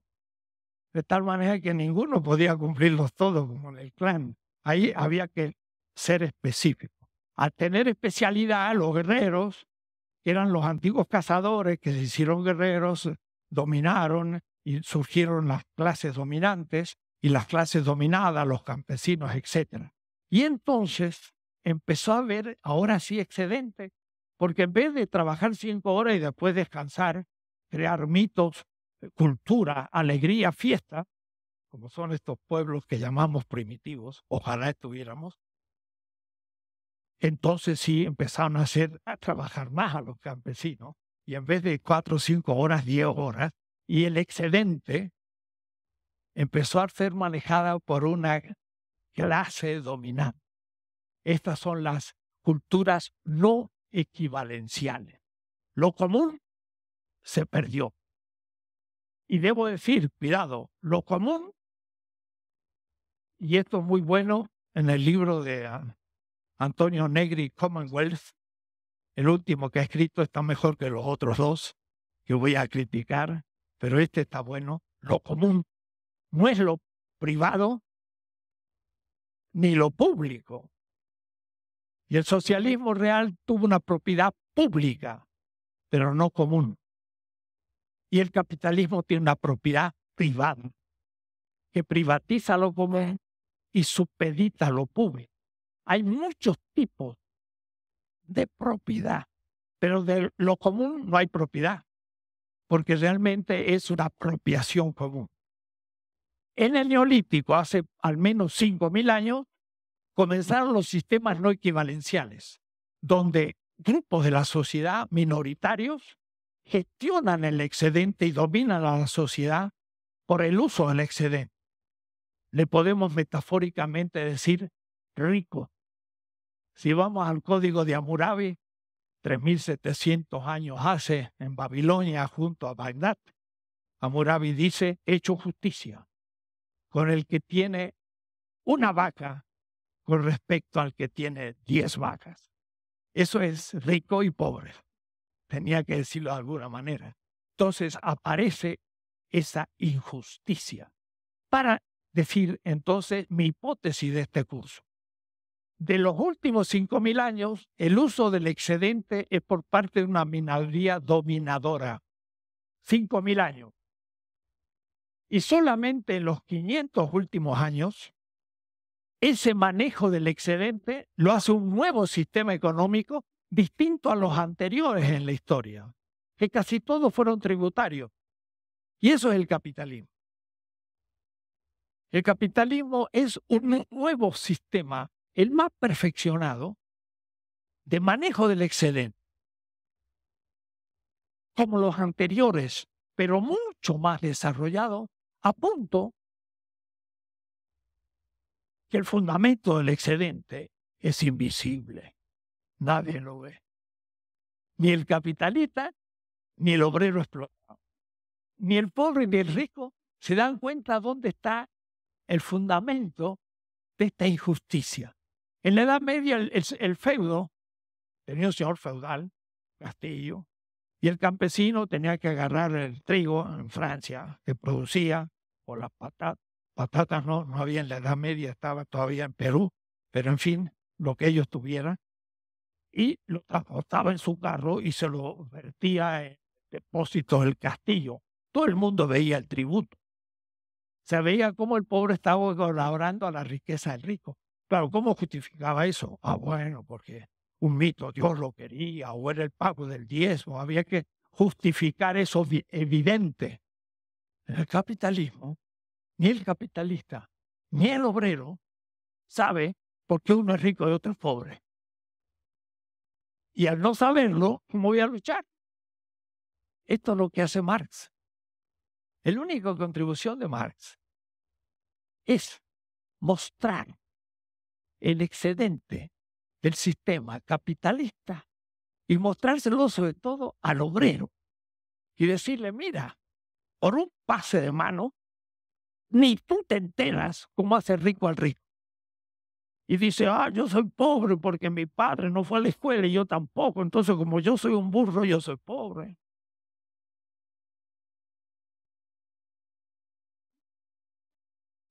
De tal manera que ninguno podía cumplirlos todos, como en el clan. Ahí había que ser específico. Al tener especialidad, los guerreros, que eran los antiguos cazadores que se hicieron guerreros, dominaron y surgieron las clases dominantes y las clases dominadas, los campesinos, etc. Y entonces empezó a haber ahora sí excedente, porque en vez de trabajar cinco horas y después descansar, crear mitos, eh, cultura, alegría, fiesta, como son estos pueblos que llamamos primitivos, ojalá estuviéramos, entonces sí empezaron a hacer, a trabajar más a los campesinos, y en vez de cuatro, cinco horas, diez horas, y el excedente empezó a ser manejada por una clase dominante estas son las culturas no equivalenciales. Lo común se perdió. Y debo decir, cuidado, lo común, y esto es muy bueno en el libro de ah, Antonio Negri, Commonwealth, el último que ha escrito está mejor que los otros dos que voy a criticar, pero este está bueno, lo común. No es lo privado ni lo público, y el socialismo real tuvo una propiedad pública, pero no común. Y el capitalismo tiene una propiedad privada, que privatiza lo común y supedita lo público. Hay muchos tipos de propiedad, pero de lo común no hay propiedad, porque realmente es una apropiación común. En el neolítico, hace al menos 5.000 años, comenzaron los sistemas no equivalenciales, donde grupos de la sociedad minoritarios gestionan el excedente y dominan a la sociedad por el uso del excedente. Le podemos metafóricamente decir rico. Si vamos al código de Hammurabi, 3.700 años hace en Babilonia junto a Bagdad, Hammurabi dice, hecho justicia, con el que tiene una vaca con respecto al que tiene 10 vacas. Eso es rico y pobre. Tenía que decirlo de alguna manera. Entonces aparece esa injusticia para decir entonces mi hipótesis de este curso. De los últimos 5.000 años, el uso del excedente es por parte de una minoría dominadora. 5.000 años. Y solamente en los 500 últimos años, ese manejo del excedente lo hace un nuevo sistema económico distinto a los anteriores en la historia, que casi todos fueron tributarios. Y eso es el capitalismo. El capitalismo es un nuevo sistema, el más perfeccionado, de manejo del excedente, como los anteriores, pero mucho más desarrollado, a punto que el fundamento del excedente es invisible. Nadie lo ve. Ni el capitalista, ni el obrero explotado. Ni el pobre ni el rico se dan cuenta dónde está el fundamento de esta injusticia. En la Edad Media el, feudo tenía un señor feudal, Castillo, y el campesino tenía que agarrar el trigo en Francia que producía, o las patatas, patatas no, no había en la Edad Media, estaba todavía en Perú, pero en fin, lo que ellos tuvieran. Y lo transportaba en su carro y se lo vertía en depósitos del castillo. Todo el mundo veía el tributo. Se veía cómo el pobre estaba colaborando a la riqueza del rico. Claro, ¿cómo justificaba eso? Ah, bueno, porque un mito, Dios lo quería, o era el pago del diezmo, había que justificar eso evidente. el capitalismo, ni el capitalista, ni el obrero sabe por qué uno es rico y otro es pobre. Y al no saberlo, ¿cómo voy a luchar? Esto es lo que hace Marx. La única contribución de Marx es mostrar el excedente del sistema capitalista y mostrárselo sobre todo al obrero y decirle, mira, por un pase de mano ni tú te enteras cómo hace rico al rico. Y dice, ah, yo soy pobre porque mi padre no fue a la escuela y yo tampoco. Entonces, como yo soy un burro, yo soy pobre.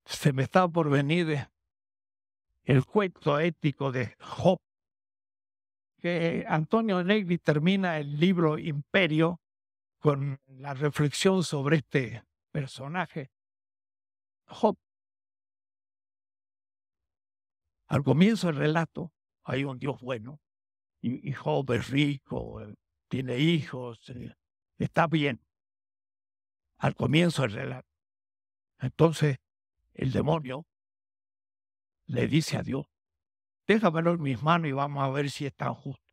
Se me está por venir el cuento ético de Job, que Antonio Negri termina el libro Imperio con la reflexión sobre este personaje Job. Al comienzo del relato hay un Dios bueno y, y Job es rico, eh, tiene hijos, eh, está bien. Al comienzo del relato. Entonces el demonio le dice a Dios, déjamelo en mis manos y vamos a ver si es tan justo.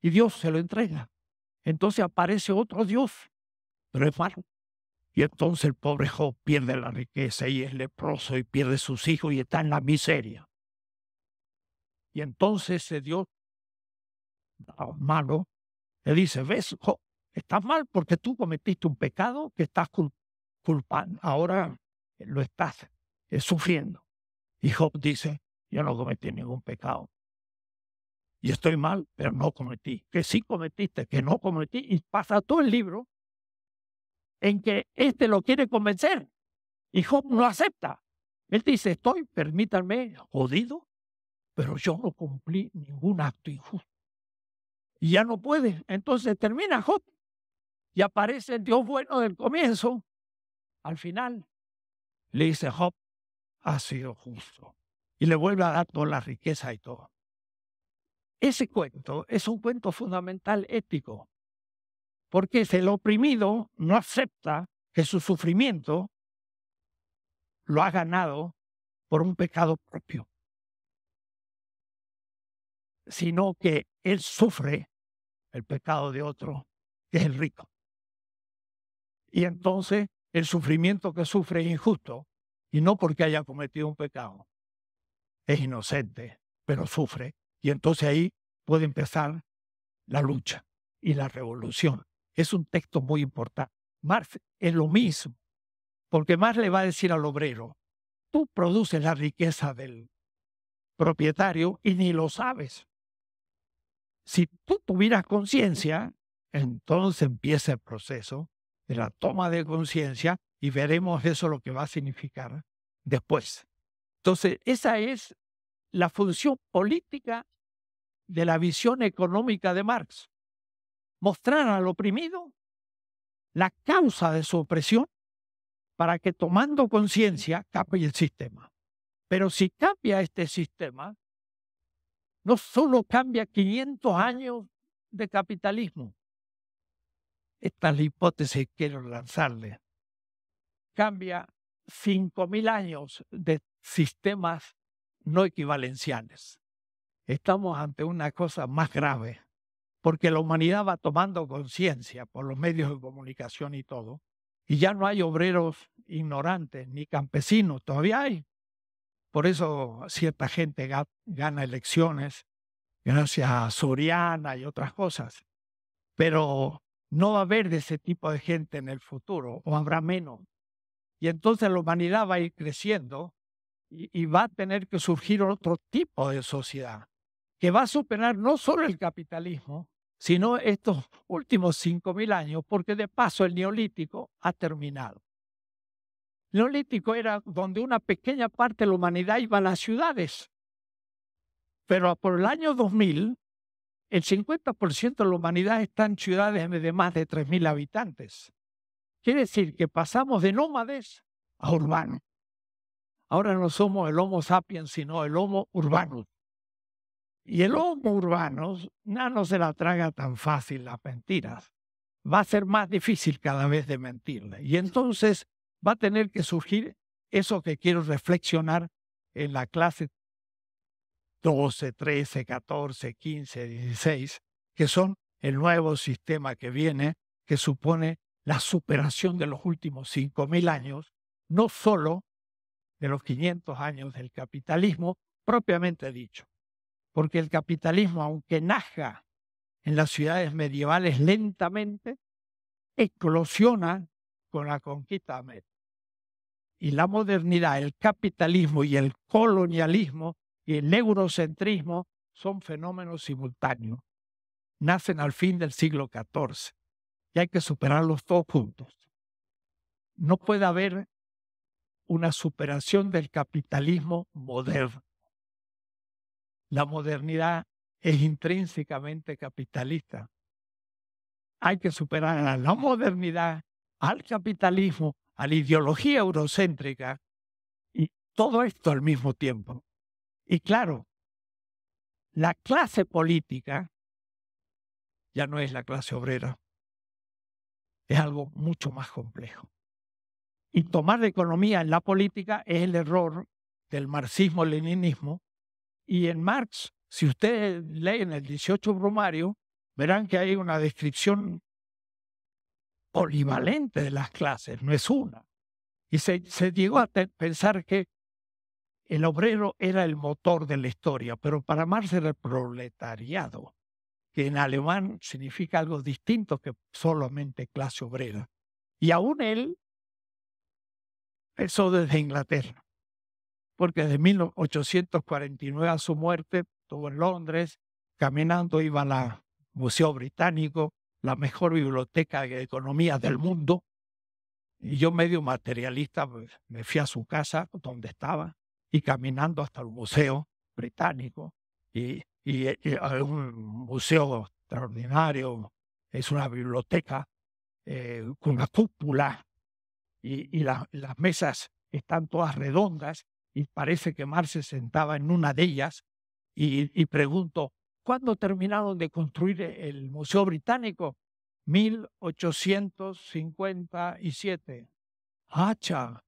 Y Dios se lo entrega. Entonces aparece otro Dios, pero es malo. Y entonces el pobre Job pierde la riqueza y es leproso y pierde sus hijos y está en la miseria. Y entonces se Dios malo le dice, ves, Job, estás mal porque tú cometiste un pecado que estás culpando, ahora lo estás eh, sufriendo. Y Job dice, yo no cometí ningún pecado. Y estoy mal, pero no cometí. Que sí cometiste, que no cometí. Y pasa todo el libro en que éste lo quiere convencer. Y Job no acepta. Él dice, estoy, permítanme, jodido, pero yo no cumplí ningún acto injusto. Y ya no puede. Entonces termina Job y aparece el Dios bueno del comienzo. Al final le dice, Job, ha sido justo. Y le vuelve a dar toda la riqueza y todo. Ese cuento es un cuento fundamental ético porque el oprimido no acepta que su sufrimiento lo ha ganado por un pecado propio, sino que él sufre el pecado de otro, que es el rico. Y entonces el sufrimiento que sufre es injusto, y no porque haya cometido un pecado, es inocente, pero sufre. Y entonces ahí puede empezar la lucha y la revolución es un texto muy importante. Marx es lo mismo, porque Marx le va a decir al obrero, tú produces la riqueza del propietario y ni lo sabes. Si tú tuvieras conciencia, entonces empieza el proceso de la toma de conciencia y veremos eso lo que va a significar después. Entonces, esa es la función política de la visión económica de Marx mostrar al oprimido la causa de su opresión para que tomando conciencia cambie el sistema. Pero si cambia este sistema, no solo cambia 500 años de capitalismo, esta es la hipótesis que quiero lanzarle, cambia 5.000 años de sistemas no equivalenciales. Estamos ante una cosa más grave porque la humanidad va tomando conciencia por los medios de comunicación y todo, y ya no hay obreros ignorantes ni campesinos, todavía hay. Por eso cierta gente gana elecciones gracias a Soriana y otras cosas, pero no va a haber de ese tipo de gente en el futuro, o habrá menos. Y entonces la humanidad va a ir creciendo y, y va a tener que surgir otro tipo de sociedad que va a superar no solo el capitalismo, sino estos últimos 5.000 años, porque de paso el neolítico ha terminado. El neolítico era donde una pequeña parte de la humanidad iba a las ciudades, pero por el año 2000, el 50% de la humanidad está en ciudades de más de 3.000 habitantes. Quiere decir que pasamos de nómades a urbanos. Ahora no somos el Homo sapiens, sino el Homo Urbano. Y el homo urbano no se la traga tan fácil las mentiras. Va a ser más difícil cada vez de mentirle. Y entonces va a tener que surgir eso que quiero reflexionar en la clase 12, 13, 14, 15, 16, que son el nuevo sistema que viene, que supone la superación de los últimos 5.000 años, no solo de los 500 años del capitalismo propiamente dicho, porque el capitalismo, aunque naja en las ciudades medievales lentamente, eclosiona con la conquista de América. Y la modernidad, el capitalismo y el colonialismo y el eurocentrismo son fenómenos simultáneos. Nacen al fin del siglo XIV y hay que superarlos todos juntos. No puede haber una superación del capitalismo moderno. La modernidad es intrínsecamente capitalista. Hay que superar a la modernidad, al capitalismo, a la ideología eurocéntrica y todo esto al mismo tiempo. Y claro, la clase política ya no es la clase obrera. Es algo mucho más complejo. Y tomar la economía en la política es el error del marxismo-leninismo y en Marx, si ustedes leen el 18 Brumario, verán que hay una descripción polivalente de las clases, no es una. Y se, llegó a pensar que el obrero era el motor de la historia, pero para Marx era el proletariado, que en alemán significa algo distinto que solamente clase obrera. Y aún él pensó desde Inglaterra porque desde 1849 a su muerte estuvo en Londres, caminando iba al Museo Británico, la mejor biblioteca de economía del mundo. Y yo medio materialista me fui a su casa, donde estaba, y caminando hasta el Museo Británico. Y, y, eh, eh, un museo extraordinario, es una biblioteca eh, con una cúpula y, y las mesas están todas redondas y parece que Marx se sentaba en una de ellas y, y pregunto, ¿cuándo terminaron de construir e-, el Museo Británico? 1857. ¡Hacha!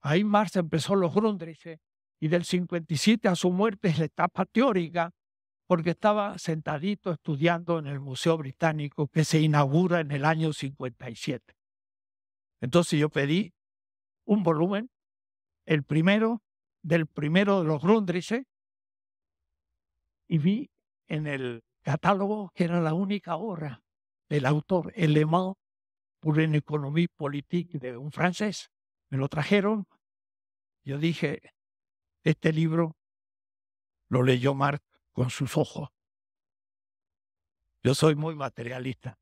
Ahí Marx empezó los Grundrisse eh, y del 57 a su muerte es la etapa teórica porque estaba sentadito estudiando en el Museo Británico que se inaugura en el año 57. Entonces yo pedí un volumen, el primero del primero de los Grundrisse y vi en el catálogo que era la única obra del autor Elemand pour une économie politique de un francés. Me lo trajeron. Yo dije, este libro lo leyó Marx con sus ojos. Yo soy muy materialista.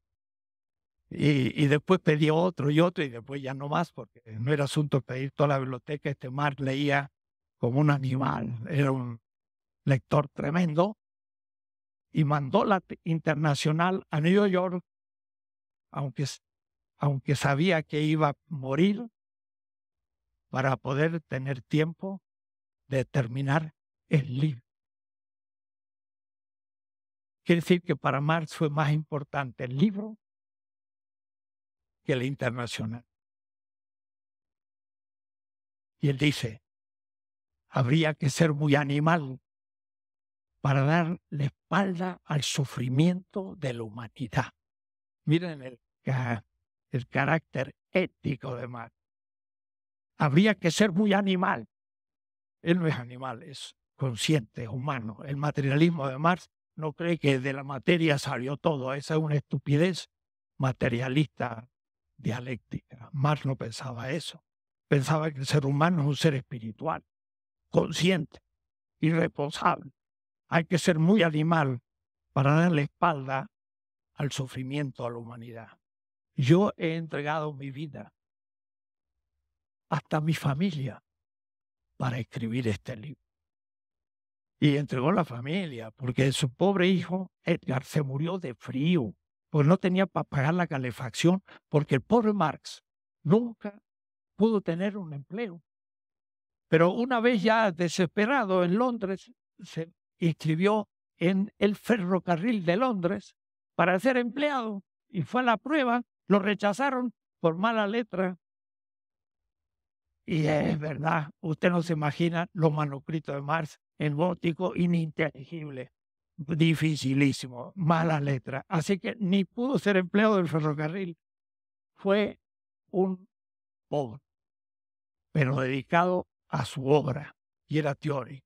Y, y, después pedí otro y otro y después ya no más, porque no era asunto pedir toda la biblioteca. Este Marx leía como un animal, era un lector tremendo, y mandó la internacional a Nueva York, aunque, aunque sabía que iba a morir, para poder tener tiempo de terminar el libro. Quiere decir que para Marx fue más importante el libro que la internacional. Y él dice, habría que ser muy animal para dar la espalda al sufrimiento de la humanidad. Miren el, el carácter ético de Marx. Habría que ser muy animal. Él no es animal, es consciente, humano. El materialismo de Marx no cree que de la materia salió todo. Esa es una estupidez materialista dialéctica. Marx no pensaba eso. Pensaba que el ser humano es un ser espiritual consciente y responsable. Hay que ser muy animal para darle espalda al sufrimiento a la humanidad. Yo he entregado mi vida, hasta mi familia, para escribir este libro. Y entregó la familia, porque su pobre hijo, Edgar, se murió de frío, pues no tenía para pagar la calefacción, porque el pobre Marx nunca pudo tener un empleo. Pero una vez ya desesperado en Londres, se inscribió en el ferrocarril de Londres para ser empleado y fue a la prueba, lo rechazaron por mala letra. Y es verdad, usted no se imagina los manuscritos de Marx en gótico ininteligible, dificilísimo, mala letra. Así que ni pudo ser empleado del ferrocarril. Fue un pobre, pero dedicado a su obra, y la teoría.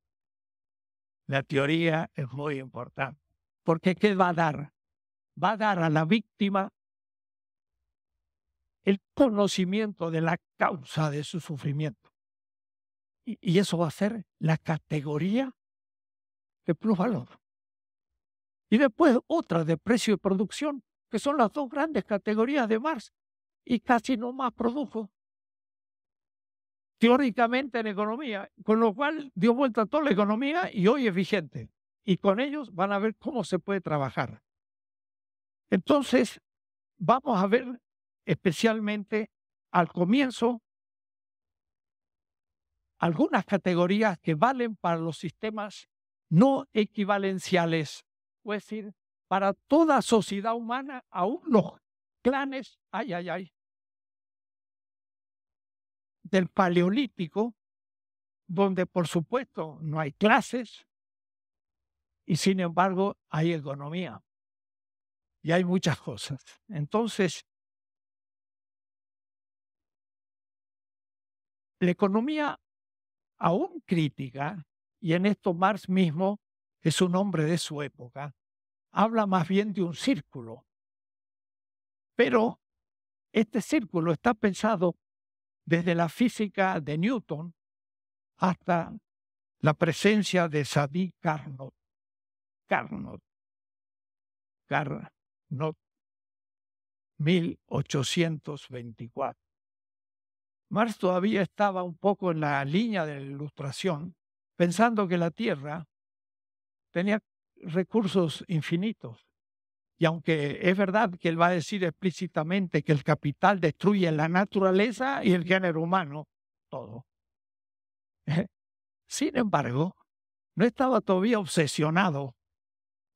La teoría es muy importante, porque ¿qué va a dar? Va a dar a la víctima el conocimiento de la causa de su sufrimiento. Y, y eso va a ser la categoría de plusvalor. Y después otra de precio y producción, que son las dos grandes categorías de Marx. Y casi no más produjo teóricamente en economía, con lo cual dio vuelta a toda la economía y hoy es vigente. Y con ellos van a ver cómo se puede trabajar. Entonces, vamos a ver especialmente al comienzo algunas categorías que valen para los sistemas no equivalenciales, es decir, para toda sociedad humana, aún los clanes, ay, ay, ay, del Paleolítico, donde por supuesto no hay clases y sin embargo hay economía y hay muchas cosas. Entonces, la economía aún crítica, y en esto Marx mismo es un hombre de su época, habla más bien de un círculo. Pero este círculo está pensado desde la física de Newton hasta la presencia de Sadi Carnot. Carnot. Carnot. 1824. Marx todavía estaba un poco en la línea de la ilustración, pensando que la Tierra tenía recursos infinitos y aunque es verdad que él va a decir explícitamente que el capital destruye la naturaleza y el género humano, todo. Sin embargo, no estaba todavía obsesionado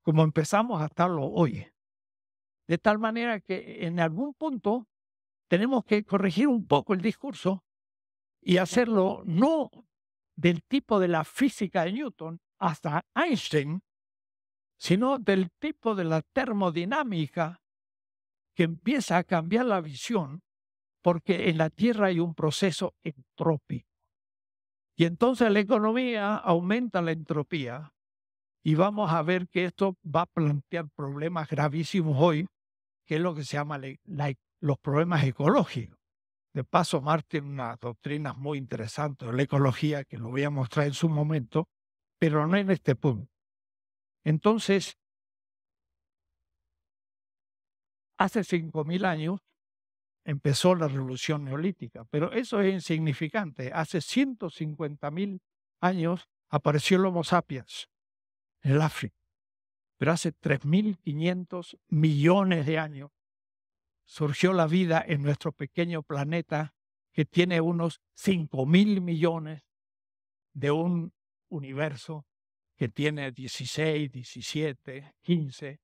como empezamos a estarlo hoy. De tal manera que en algún punto tenemos que corregir un poco el discurso y hacerlo no del tipo de la física de Newton hasta Einstein, sino del tipo de la termodinámica que empieza a cambiar la visión porque en la Tierra hay un proceso entrópico. Y entonces la economía aumenta la entropía y vamos a ver que esto va a plantear problemas gravísimos hoy, que es lo que se llama los problemas ecológicos. De paso, Marx tiene unas doctrinas muy interesantes de la ecología que lo voy a mostrar en su momento, pero no en este punto. Entonces, hace 5.000 años empezó la revolución neolítica, pero eso es insignificante. Hace 150.000 años apareció el Homo sapiens en el África, pero hace 3.500 millones de años surgió la vida en nuestro pequeño planeta que tiene unos 5.000 millones de un universo que tiene 16, 17, 15,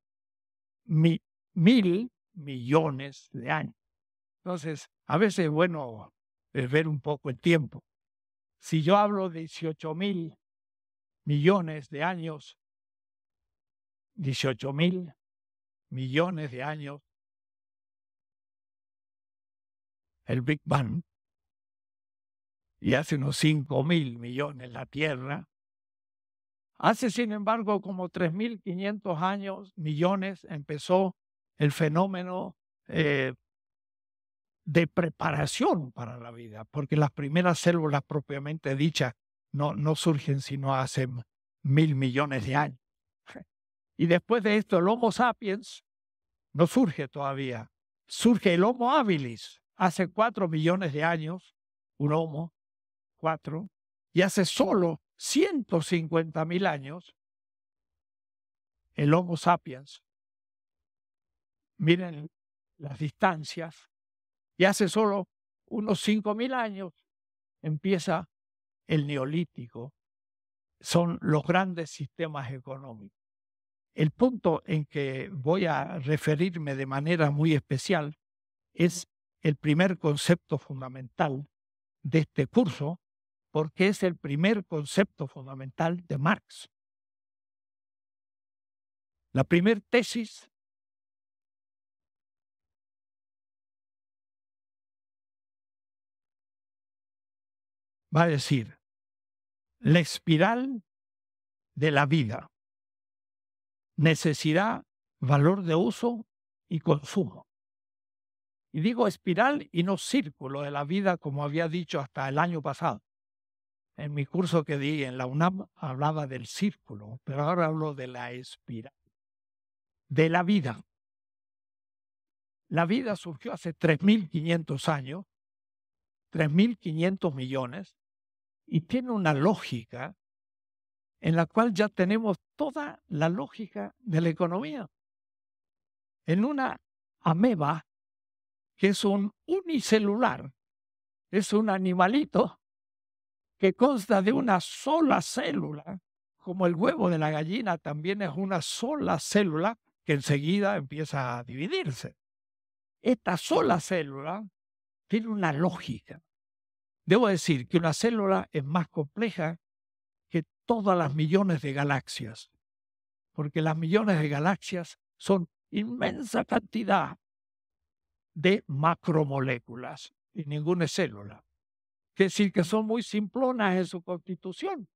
mil millones de años. Entonces, a veces es bueno eh, ver un poco el tiempo. Si yo hablo de 18 mil millones de años, 18 mil millones de años, el Big Bang, y hace unos 5 mil millones la Tierra, Hace, sin embargo, como 3.500 años, millones, empezó el fenómeno eh, de preparación para la vida, porque las primeras células propiamente dichas no, no surgen sino hace mil millones de años. Y después de esto, el Homo sapiens no surge todavía. Surge el Homo habilis hace cuatro millones de años, un Homo, cuatro, y hace solo 150.000 mil años, el Homo sapiens, miren las distancias, y hace solo unos 5.000 mil años empieza el neolítico, son los grandes sistemas económicos. El punto en que voy a referirme de manera muy especial es el primer concepto fundamental de este curso, porque es el primer concepto fundamental de Marx. La primera tesis va a decir, la espiral de la vida, necesidad, valor de uso y consumo. Y digo espiral y no círculo de la vida como había dicho hasta el año pasado. En mi curso que di en la UNAM hablaba del círculo, pero ahora hablo de la espiral, de la vida. La vida surgió hace 3.500 años, 3.500 millones, y tiene una lógica en la cual ya tenemos toda la lógica de la economía. En una ameba, que es un unicelular, es un animalito que consta de una sola célula, como el huevo de la gallina también es una sola célula que enseguida empieza a dividirse. Esta sola célula tiene una lógica. Debo decir que una célula es más compleja que todas las millones de galaxias, porque las millones de galaxias son inmensa cantidad de macromoléculas y ninguna célula. Es decir que son muy simplonas en su constitución.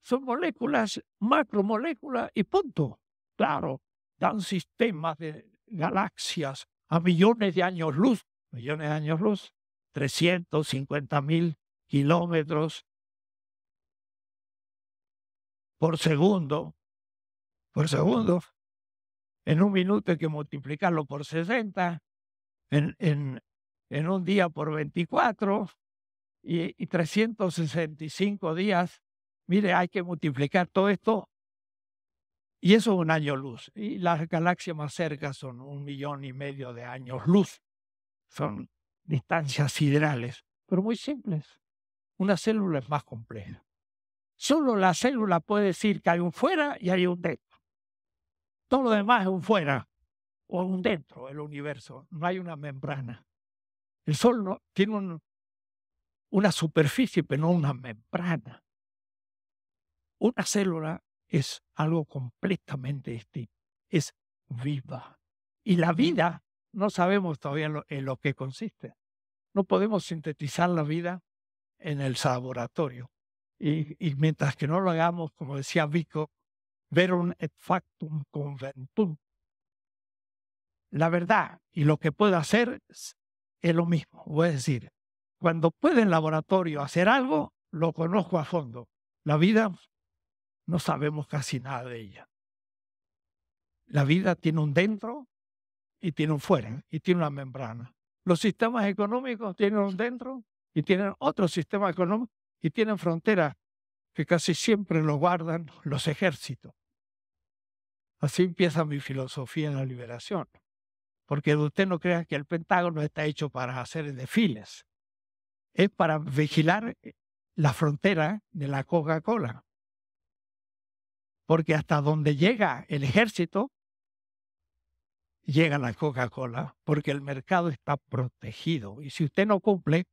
Son moléculas, macromoléculas y punto. Claro, dan sistemas de galaxias a millones de años luz, millones de años luz, 350.000 mil kilómetros por segundo, por segundo, en un minuto hay que multiplicarlo por 60, en, en, en un día por 24, y, y 365 días, mire, hay que multiplicar todo esto y eso es un año luz. Y las galaxias más cercas son un millón y medio de años luz. Son distancias siderales, pero muy simples. Una célula es más compleja. Solo la célula puede decir que hay un fuera y hay un dentro. Todo lo demás es un fuera o un dentro, el universo. No hay una membrana. El Sol no, tiene un, una superficie, pero no una membrana. Una célula es algo completamente distinto, es viva. Y la vida, no sabemos todavía en lo, que consiste. No podemos sintetizar la vida en el laboratorio. Y, mientras que no lo hagamos, como decía Vico, verum et factum conventum. La verdad y lo que puedo hacer es lo mismo. Voy a decir, cuando puede en laboratorio hacer algo, lo conozco a fondo. La vida, no sabemos casi nada de ella. La vida tiene un dentro y tiene un fuera y tiene una membrana. Los sistemas económicos tienen un dentro y tienen otro sistema económico y tienen fronteras que casi siempre lo guardan los ejércitos. Así empieza mi filosofía en la liberación. Porque usted no crea que el Pentágono está hecho para hacer desfiles es para vigilar eh, la frontera de la Coca-Cola. Porque hasta donde llega el ejército, llega la Coca-Cola, porque el mercado está protegido. Y si usted no cumple,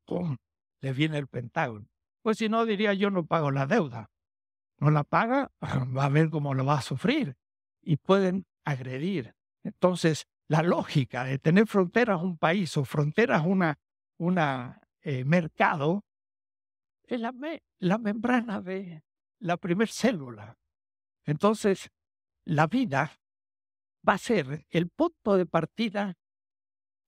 le viene el Pentágono. Pues si no, diría yo no pago la deuda. No la paga, va a ver cómo lo va a sufrir. Y pueden agredir. Entonces, la lógica de tener fronteras un país o fronteras una, una eh, mercado es la, membrana de la primer célula. Entonces, la vida va a ser el punto de partida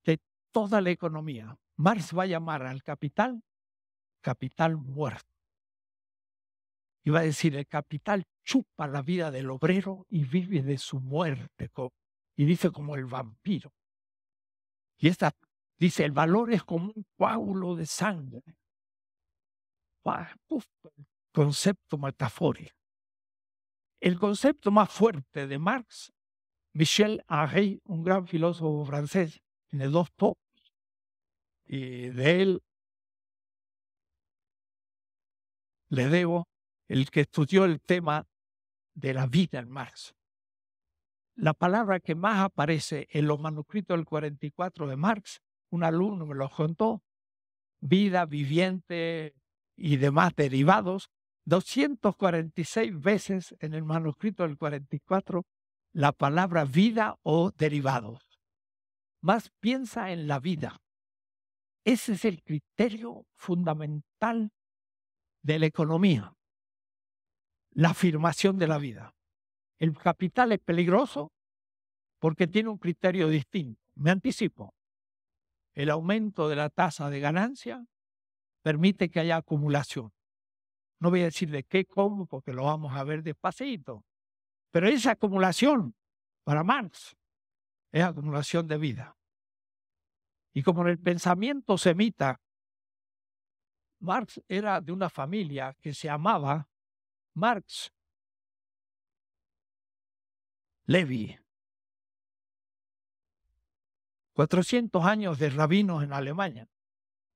de toda la economía. Marx va a llamar al capital capital muerto. Y va a decir, el capital chupa la vida del obrero y vive de su muerte, y dice como el vampiro. Y esta Dice, el valor es como un coágulo de sangre. Ah, concepto metafórico. El concepto más fuerte de Marx, Michel Henry, un gran filósofo francés, tiene dos tomos. Y de él le debo el que estudió el tema de la vida en Marx. La palabra que más aparece en los manuscritos del 44 de Marx un alumno me lo contó, vida viviente y demás derivados, 246 veces en el manuscrito del 44 la palabra vida o derivados. Más piensa en la vida. Ese es el criterio fundamental de la economía, la afirmación de la vida. El capital es peligroso porque tiene un criterio distinto. Me anticipo el aumento de la tasa de ganancia permite que haya acumulación. No voy a decir de qué, cómo, porque lo vamos a ver despacito. Pero esa acumulación para Marx es acumulación de vida. Y como en el pensamiento semita, Marx era de una familia que se llamaba Marx levy 400 años de rabinos en Alemania.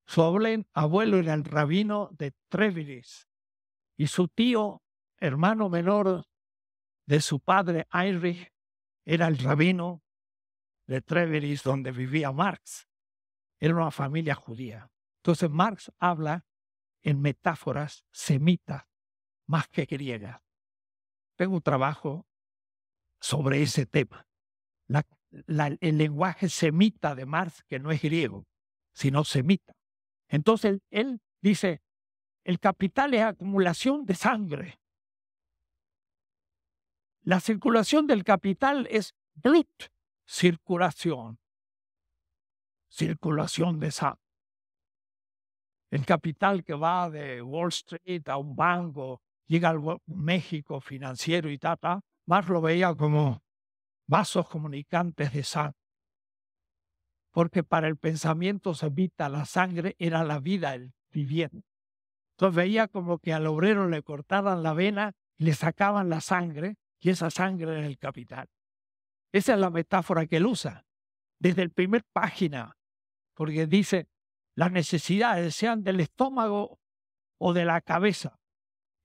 Su abuelo era el rabino de Treveris y su tío, hermano menor de su padre Heinrich, era el rabino de Treveris, donde vivía Marx. Era una familia judía. Entonces Marx habla en metáforas semitas más que griegas. Tengo un trabajo sobre ese tema, la el lenguaje semita de Marx, que no es griego, sino semita. Entonces él dice, el capital es acumulación de sangre. La circulación del capital es blut, circulación, circulación de sangre. El capital que va de Wall Street a un banco, llega al México financiero y tal, ta, Marx lo veía como vasos comunicantes de sangre. Porque para el pensamiento se la sangre, era la vida el viviente. Entonces veía como que al obrero le cortaban la vena, le sacaban la sangre y esa sangre era el capital. Esa es la metáfora que él usa desde el primer página, porque dice las necesidades sean del estómago o de la cabeza.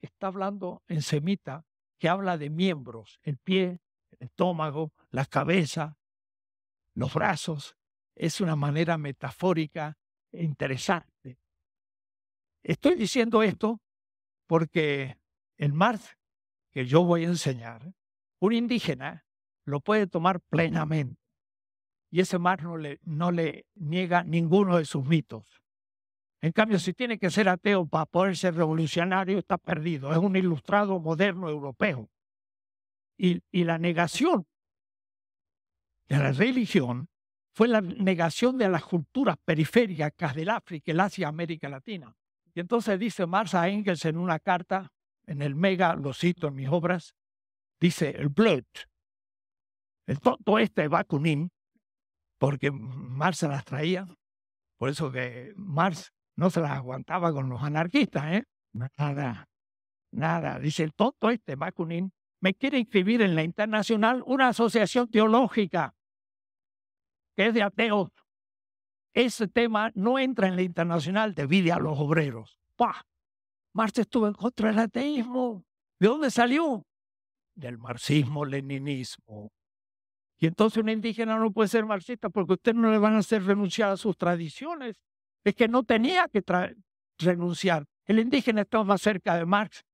Está hablando en semita que habla de miembros, el pie, estómago, la cabeza, los brazos. Es una manera metafórica e interesante. Estoy diciendo esto porque el mar que yo voy a enseñar, un indígena lo puede tomar plenamente. Y ese mar no le, no le niega ninguno de sus mitos. En cambio, si tiene que ser ateo para poder ser revolucionario, está perdido. Es un ilustrado moderno europeo y, la negación de la religión fue la negación de las culturas periféricas del África, el Asia, América Latina. Y entonces dice Marx a Engels en una carta, en el Mega, lo cito en mis obras, dice el Blood. El tonto este Bakunin, porque Marx se las traía, por eso que Mars no se las aguantaba con los anarquistas, ¿eh? Nada, nada. Dice el tonto este Bakunin me quiere inscribir en la internacional una asociación teológica que es de ateos. Ese tema no entra en la internacional, debido a los obreros. ¡Pah! Marx estuvo en contra del ateísmo. ¿De dónde salió? Del marxismo-leninismo. Y entonces un indígena no puede ser marxista porque ustedes no le van a hacer renunciar a sus tradiciones. Es que no tenía que renunciar. El indígena está más cerca de Marx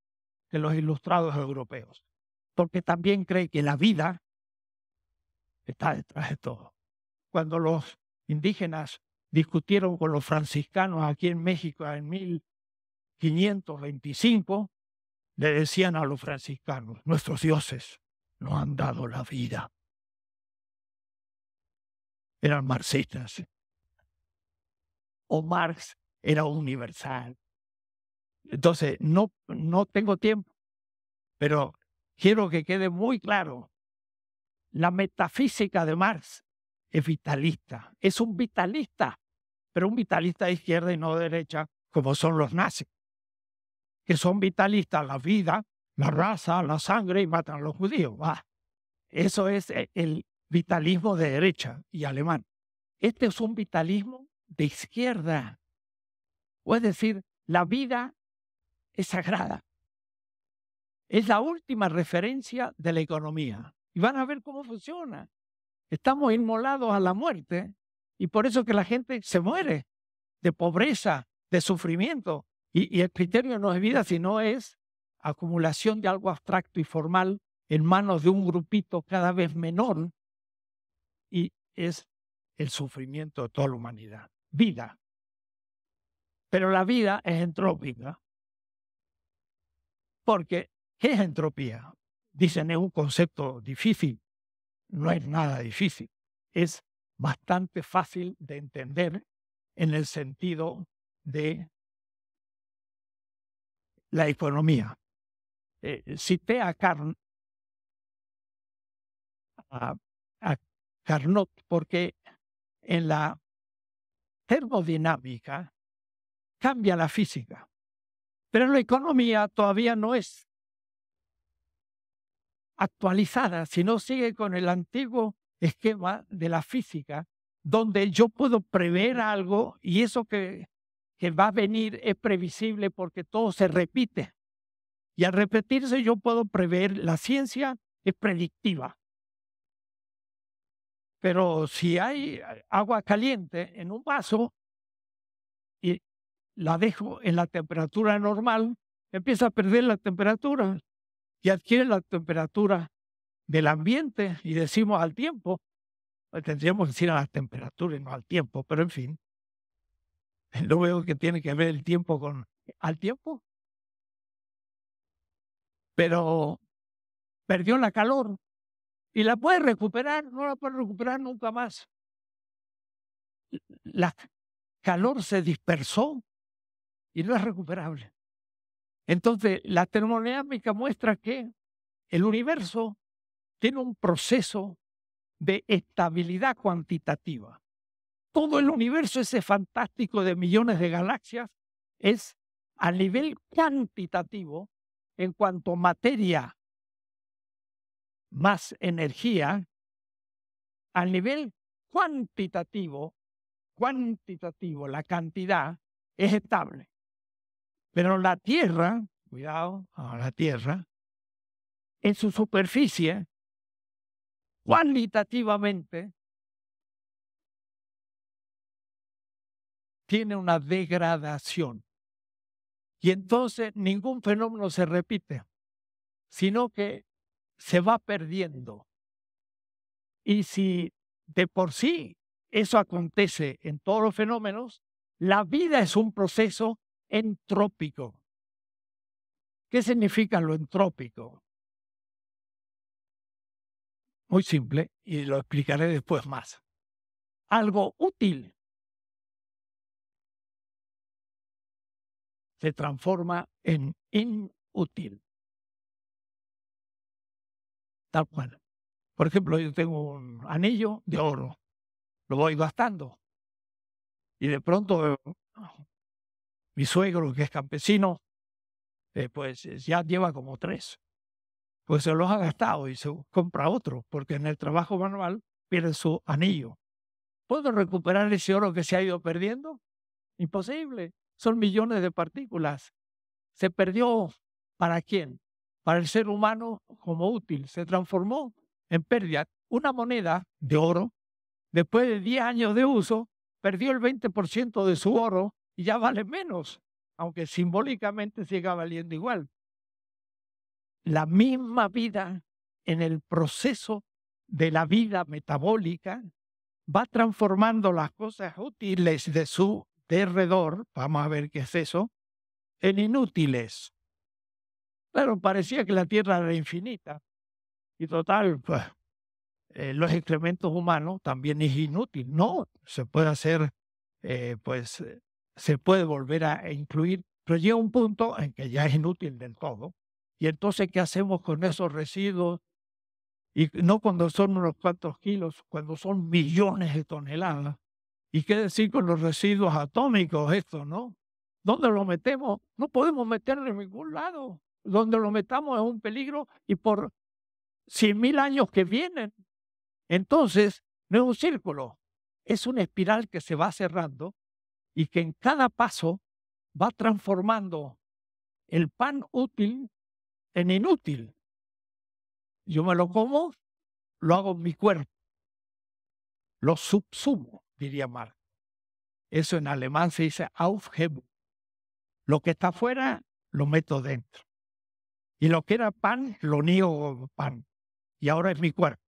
que los ilustrados europeos porque también cree que la vida está detrás de todo. Cuando los indígenas discutieron con los franciscanos aquí en México en 1525, le decían a los franciscanos, nuestros dioses nos han dado la vida. Eran marxistas. O Marx era universal. Entonces, no, no tengo tiempo, pero quiero que quede muy claro, la metafísica de Marx es vitalista, es un vitalista, pero un vitalista de izquierda y no de derecha, como son los nazis, que son vitalistas la vida, la raza, la sangre y matan a los judíos. eso es eh, el vitalismo de derecha y alemán. Este es un vitalismo de izquierda. O es decir, la vida es sagrada. Es la última referencia de la economía. Y van a ver cómo funciona. Estamos inmolados a la muerte y por eso que la gente se muere de pobreza, de sufrimiento. Y, el criterio no es vida, sino es acumulación de algo abstracto y formal en manos de un grupito cada vez menor y es el sufrimiento de toda la humanidad. Vida. Pero la vida es entrópica porque ¿Qué es entropía? Dicen, es un concepto difícil. No es nada difícil. Es bastante fácil de entender en el sentido de la economía. Eh, eh, cité a Carnot porque en la termodinámica cambia la física, pero en la economía todavía no es actualizada, no sigue con el antiguo esquema de la física, donde yo puedo prever algo y eso que, que va a venir es previsible porque todo se repite. Y al repetirse yo puedo prever, la ciencia es predictiva. Pero si hay agua caliente en un vaso y la dejo en la temperatura normal, empieza a perder la temperatura, y adquiere la temperatura del ambiente y decimos al tiempo, pues, tendríamos que decir a temperatura y no al tiempo, pero en fin, no veo que tiene que ver el tiempo con al tiempo. Pero perdió la calor y la puede recuperar, no la puede recuperar nunca más. La calor se dispersó y no es recuperable. Entonces, la termodinámica muestra que el universo tiene un proceso de estabilidad cuantitativa. Todo el universo, ese fantástico de millones de galaxias, es a nivel cuantitativo en cuanto materia más energía, a nivel cuantitativo, cuantitativo, la cantidad es estable. Pero la Tierra, cuidado, la Tierra, en su superficie, cualitativamente, tiene una degradación. Y entonces ningún fenómeno se repite, sino que se va perdiendo. Y si de por sí eso acontece en todos los fenómenos, la vida es un proceso entrópico. ¿Qué significa lo entrópico? Muy simple y lo explicaré después más. Algo útil se transforma en inútil. Tal cual. Por ejemplo, yo tengo un anillo de oro, lo voy gastando y de pronto mi suegro, que es campesino, eh, pues eh, ya lleva como tres. Pues se los ha gastado y se compra otro, porque en el trabajo manual pierde su anillo. ¿Puedo recuperar ese oro que se ha ido perdiendo? Imposible. Son millones de partículas. Se perdió para quién? Para el ser humano como útil. Se transformó en pérdida. Una moneda de oro, después de 10 años de uso, perdió el 20% de su oro y ya vale menos, aunque simbólicamente siga valiendo igual. La misma vida en el proceso de la vida metabólica va transformando las cosas útiles de su derredor, vamos a ver qué es eso, en inútiles. Claro, parecía que la Tierra era infinita. Y total, pues, eh, los excrementos humanos también es inútil. No, se puede hacer eh, pues eh, se puede volver a eh, incluir, pero llega un punto en que ya es inútil del todo. Y entonces, ¿qué hacemos con esos residuos? Y no cuando son unos cuantos kilos, cuando son millones de toneladas. ¿Y qué decir con los residuos atómicos, esto, no? ¿Dónde lo metemos? No podemos meterlo en ningún lado. Donde lo metamos es un peligro y por cien mil años que vienen. Entonces, no es un círculo, es una espiral que se va cerrando y que en cada paso va transformando el pan útil en inútil. Yo me lo como, lo hago en mi cuerpo, lo subsumo, diría Marx. Eso en alemán se dice aufheben. Lo que está afuera, lo meto dentro. Y lo que era pan, lo niego pan. Y ahora es mi cuerpo.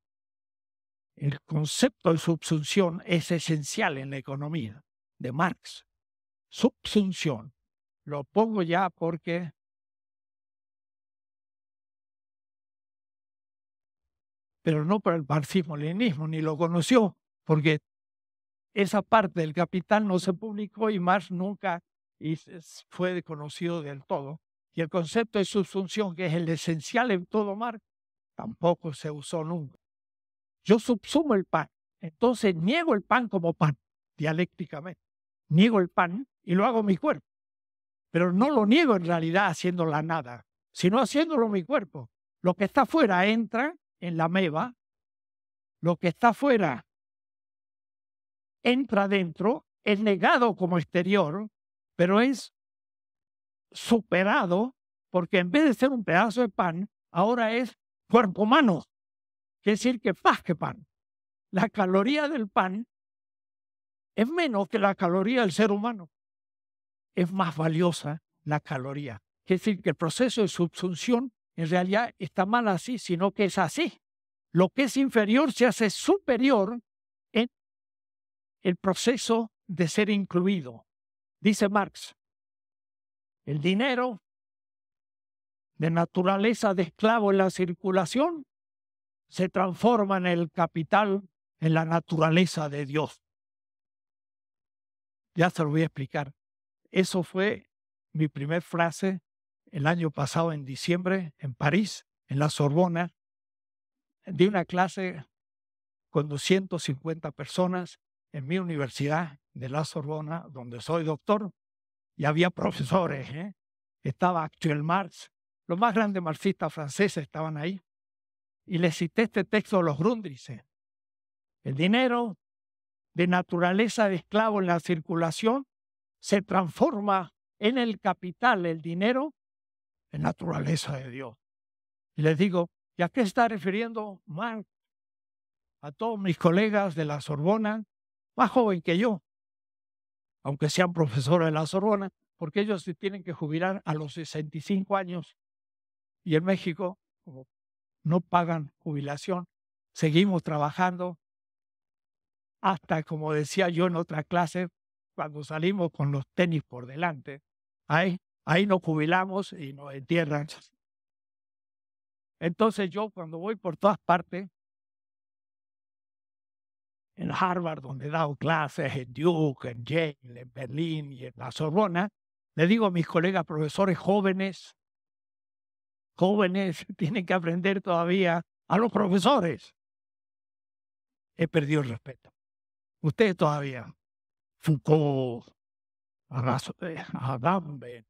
El concepto de subsunción es esencial en la economía de Marx. Subsunción. Lo pongo ya porque pero no para el marxismo-leninismo, ni lo conoció, porque esa parte del Capital no se publicó y Marx nunca fue conocido del todo. Y el concepto de subsunción, que es el esencial en todo Marx, tampoco se usó nunca. Yo subsumo el pan, entonces niego el pan como pan, dialécticamente niego el pan y lo hago mi cuerpo. Pero no lo niego en realidad haciendo la nada, sino haciéndolo mi cuerpo. Lo que está fuera entra en la meba. lo que está fuera entra dentro, es negado como exterior, pero es superado porque en vez de ser un pedazo de pan, ahora es cuerpo humano. Quiere decir que más que pan. La caloría del pan es menos que la caloría del ser humano. Es más valiosa la caloría. Es decir, que el proceso de subsunción en realidad está mal así, sino que es así. Lo que es inferior se hace superior en el proceso de ser incluido. Dice Marx, el dinero de naturaleza de esclavo en la circulación se transforma en el capital en la naturaleza de Dios. Ya se lo voy a explicar. Eso fue mi primer frase el año pasado en diciembre en París, en la Sorbona. Di una clase con 250 personas en mi universidad de la Sorbona, donde soy doctor, y había profesores. ¿eh? Estaba actual Marx, los más grandes marxistas franceses estaban ahí. Y les cité este texto de los Grundrisse. El dinero de naturaleza de esclavo en la circulación se transforma en el capital, el dinero, en naturaleza de Dios. Y les digo, ¿y a qué está refiriendo Marx? A todos mis colegas de la Sorbona, más joven que yo, aunque sean profesores de la Sorbona, porque ellos se tienen que jubilar a los 65 años. Y en México, no pagan jubilación, seguimos trabajando hasta, como decía yo en otra clase, cuando salimos con los tenis por delante, ahí, ahí nos jubilamos y nos entierran. Entonces yo cuando voy por todas partes, en Harvard, donde he dado clases, en Duke, en Yale, en Berlín y en la Sorbona, le digo a mis colegas profesores jóvenes, jóvenes tienen que aprender todavía a los profesores. He perdido el respeto. Ustedes todavía, Foucault, Agamben, eh, eh,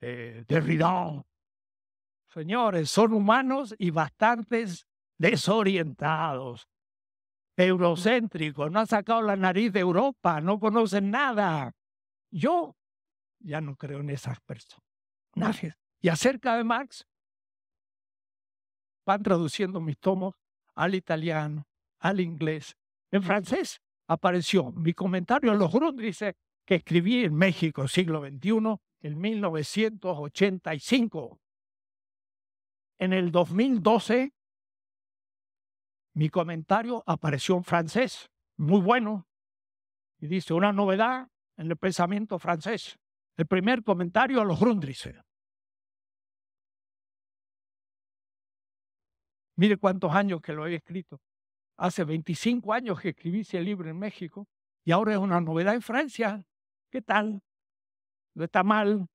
eh, Derrida, señores, son humanos y bastantes desorientados, eurocéntricos, no han sacado la nariz de Europa, no conocen nada. Yo ya no creo en esas personas. Y acerca de Marx, van traduciendo mis tomos al italiano, al inglés, en francés apareció mi comentario a los Grundrisse que escribí en México, siglo XXI, en 1985. En el 2012, mi comentario apareció en francés, muy bueno, y dice una novedad en el pensamiento francés. El primer comentario a los Grundrisse. Mire cuántos años que lo he escrito. Hace 25 años que escribí ese libro en México y ahora es una novedad en Francia. ¿Qué tal? No está mal.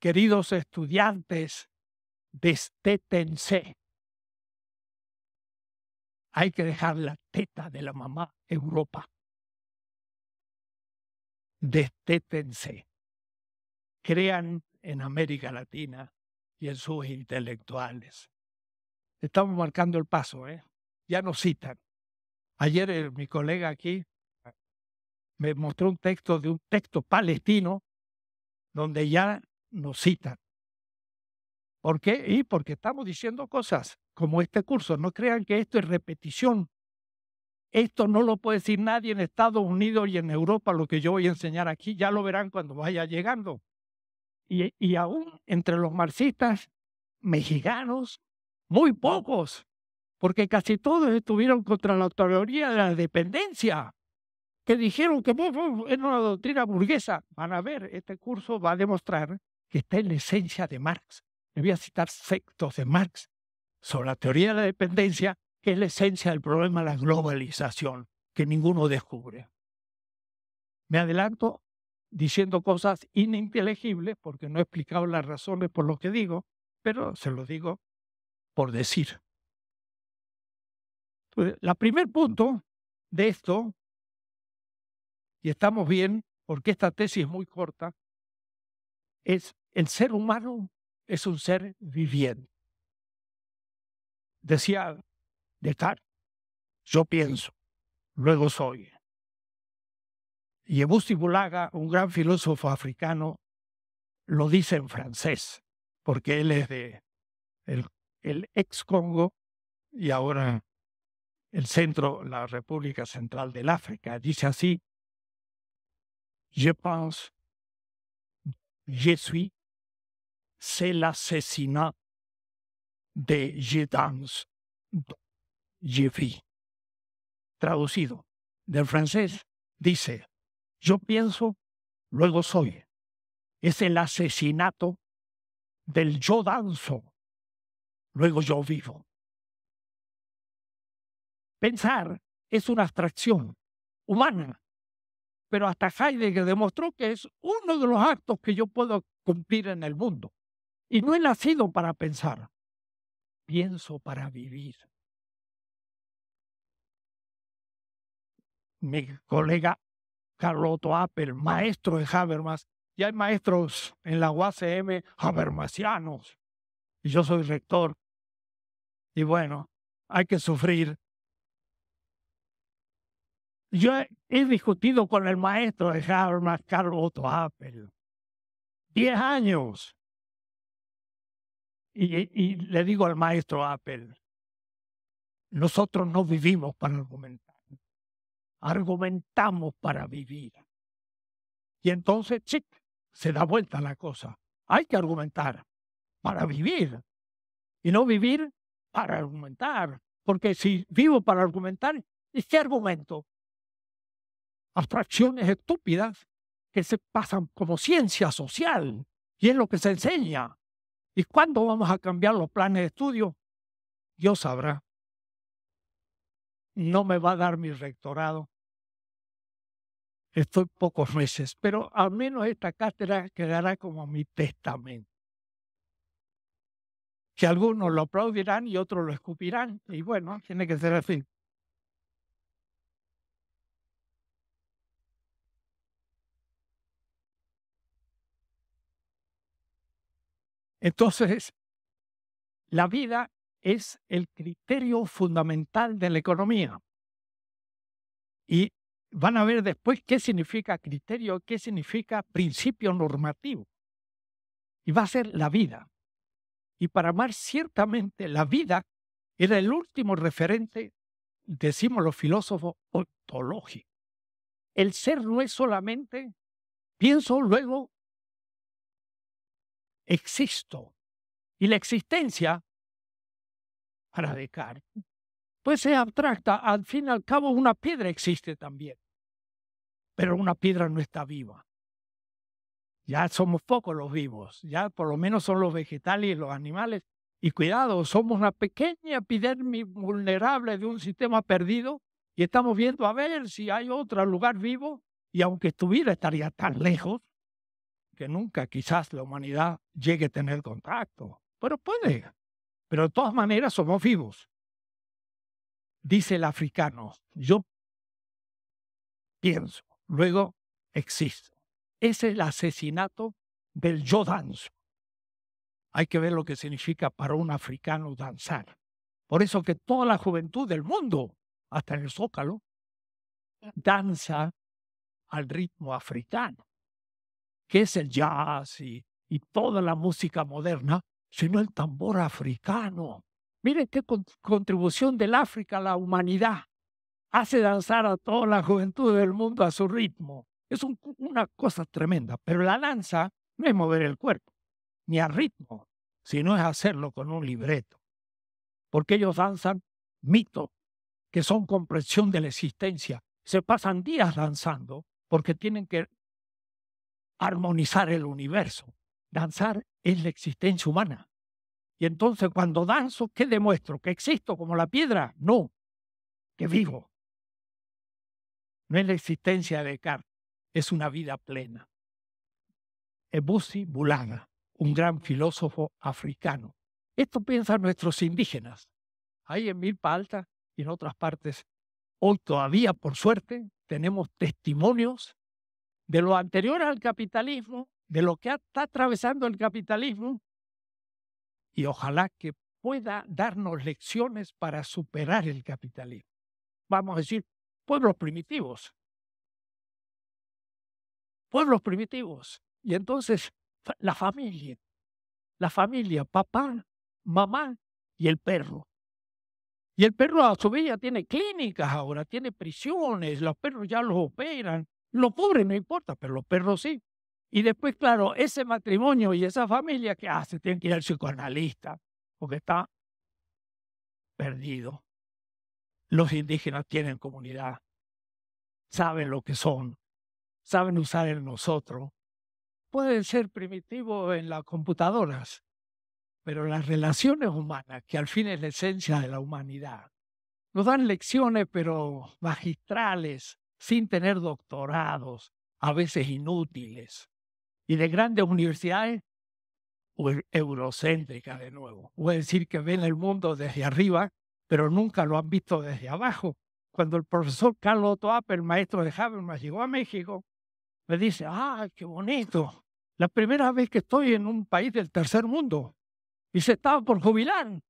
Queridos estudiantes, destétense. Hay que dejar la teta de la mamá Europa. Destétense. Crean en América Latina y en sus intelectuales. Estamos marcando el paso, ¿eh? ya nos citan. Ayer eh, mi colega aquí ah, me mostró un texto de un texto palestino donde ya nos citan. ¿Por qué? Y porque estamos diciendo cosas como este curso. No crean que esto es repetición. Esto no lo puede decir nadie en Estados Unidos y en Europa, lo que yo voy a enseñar aquí, ya lo verán cuando vaya llegando. Y, y aún entre los marxistas mexicanos, muy pocos porque casi todos estuvieron contra la teoría de la dependencia, que dijeron que era es una doctrina burguesa. Van a ver, este curso va a demostrar que está en la esencia de Marx. Le voy a citar sectos de Marx sobre la teoría de la dependencia, que es la esencia del problema de la globalización, que ninguno descubre. Me adelanto diciendo cosas ininteligibles porque no he explicado las razones por lo que digo, pero se lo digo por decir. El pues, la primer punto de esto, y estamos bien, porque esta tesis es muy corta, es el ser humano es un ser viviente. Decía Descartes, yo pienso, luego soy. Y Ebusti Bulaga, un gran filósofo africano, lo dice en francés, porque él es de el ex Congo y ahora el centro, la República Central del África. Dice así, je pense, je suis, c'est l'assassinat de je danse, je vis. Traducido del francés, dice, yo pienso, luego soy. Es el asesinato del yo danzo, luego yo vivo. Pensar es una abstracción humana, pero hasta Heidegger demostró que es uno de los actos que yo puedo cumplir en el mundo. Y no he nacido para pensar, pienso para vivir. Mi colega Carlotto Appel, maestro de Habermas, y hay maestros en la UACM habermasianos, y yo soy rector. Y bueno, hay que sufrir yo he discutido con el maestro de Habermas, Carlos Otto Apple, diez años. Y, y, le digo al maestro Apple, nosotros no vivimos para argumentar, argumentamos para vivir. Y entonces, chic, se da vuelta la cosa. Hay que argumentar para vivir y no vivir para argumentar. Porque si vivo para argumentar, ¿y qué argumento? abstracciones estúpidas que se pasan como ciencia social y es lo que se enseña. ¿Y cuándo vamos a cambiar los planes de estudio? Dios sabrá. No me va a dar mi rectorado. Estoy pocos meses, pero al menos esta cátedra quedará como mi testamento. Que algunos lo aplaudirán y otros lo escupirán. Y bueno, tiene que ser así. Entonces, la vida es el criterio fundamental de la economía. Y van a ver después qué significa criterio, qué significa principio normativo. Y va a ser la vida. Y para más ciertamente la vida era el último referente, decimos los filósofos, ontológico. El ser no es solamente pienso, luego existo. Y la existencia, para Descartes, pues es abstracta. Al fin y al cabo, una piedra existe también. Pero una piedra no está viva. Ya somos pocos los vivos, ya por lo menos son los vegetales y los animales. Y cuidado, somos una pequeña epidermis vulnerable de un sistema perdido y estamos viendo a ver si hay otro lugar vivo. Y aunque estuviera, estaría tan lejos que nunca quizás la humanidad llegue a tener contacto, pero puede. Pero de todas maneras somos vivos. Dice el africano, yo pienso, luego existo. Es el asesinato del yo danzo. Hay que ver lo que significa para un africano danzar. Por eso que toda la juventud del mundo, hasta en el Zócalo, danza al ritmo africano que es el jazz y, y toda la música moderna, sino el tambor africano. Miren qué contribución del África a la humanidad. Hace danzar a toda la juventud del mundo a su ritmo. Es una cosa tremenda, pero la danza no es mover el cuerpo, ni al ritmo, sino es hacerlo con un libreto. Porque ellos danzan mitos, que son comprensión de la existencia. Se pasan días danzando porque tienen que armonizar el universo. Danzar es la existencia humana. Y entonces cuando danzo, ¿qué demuestro? ¿Que existo como la piedra? No, que vivo. No es la existencia de Descartes, es una vida plena. Ebusi Bulaga, un gran filósofo africano. Esto piensan nuestros indígenas. Ahí en Milpa Alta y en otras partes, hoy todavía, por suerte, tenemos testimonios de lo anterior al capitalismo, de lo que está atravesando el capitalismo, y ojalá que pueda darnos lecciones para superar el capitalismo. Vamos a decir, pueblos primitivos. Pueblos primitivos. Y entonces, la familia, la familia, papá, mamá y el perro. Y el perro a su vez ya tiene clínicas ahora, tiene prisiones, los perros ya los operan, los pobres no importa, pero los perros sí. Y después, claro, ese matrimonio y esa familia que hace, ah, que ir al psicoanalista, porque está perdido. Los indígenas tienen comunidad, saben lo que son, saben usar el nosotros. Pueden ser primitivos en las computadoras, pero las relaciones humanas, que al fin es la esencia de la humanidad, nos dan lecciones, pero magistrales, sin tener doctorados, a veces inútiles, y de grandes universidades pues, eurocéntricas de nuevo. Puede decir que ven el mundo desde arriba, pero nunca lo han visto desde abajo. Cuando el profesor Carlos Otto el maestro de Habermas, llegó a México, me dice, ah, qué bonito, la primera vez que estoy en un país del tercer mundo, y se estaba por jubilar.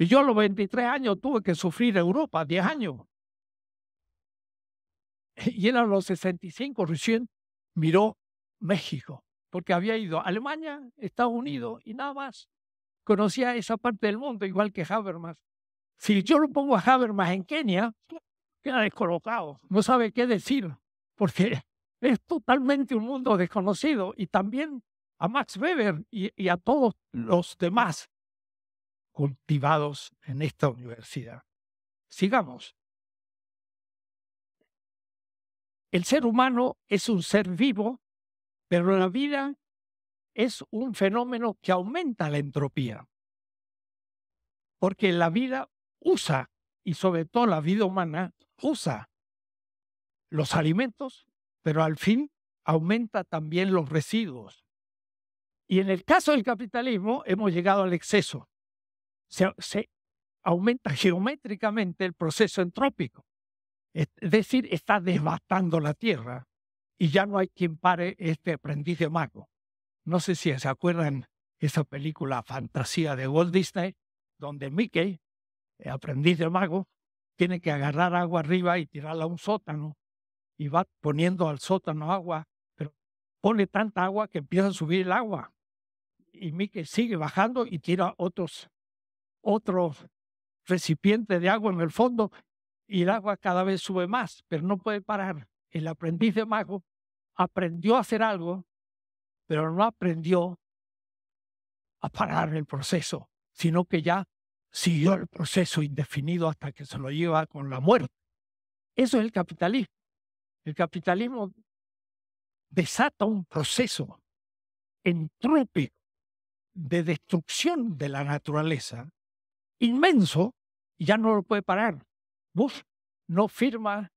Y yo a los 23 años tuve que sufrir Europa, 10 años. Y en los 65 recién miró México, porque había ido a Alemania, Estados Unidos y nada más. Conocía esa parte del mundo, igual que Habermas. Si yo lo pongo a Habermas en Kenia, queda descolocado, no sabe qué decir, porque es totalmente un mundo desconocido. Y también a Max Weber y a todos los demás cultivados en esta universidad. Sigamos. El ser humano es un ser vivo, pero la vida es un fenómeno que aumenta la entropía, porque la vida usa, y sobre todo la vida humana, usa los alimentos, pero al fin aumenta también los residuos. Y en el caso del capitalismo hemos llegado al exceso. Se, aumenta geométricamente el proceso entrópico. Es decir, está devastando la tierra y ya no hay quien pare este aprendiz de mago. No sé si se acuerdan esa película Fantasía de Walt Disney, donde Mickey, el aprendiz de mago, tiene que agarrar agua arriba y tirarla a un sótano. Y va poniendo al sótano agua, pero pone tanta agua que empieza a subir el agua. Y Mickey sigue bajando y tira otros, otro recipiente de agua en el fondo y el agua cada vez sube más, pero no puede parar. El aprendiz de mago aprendió a hacer algo, pero no aprendió a parar el proceso, sino que ya siguió el proceso indefinido hasta que se lo lleva con la muerte. Eso es el capitalismo. El capitalismo desata un proceso entrópico de destrucción de la naturaleza inmenso y ya no lo puede parar. Bush no firma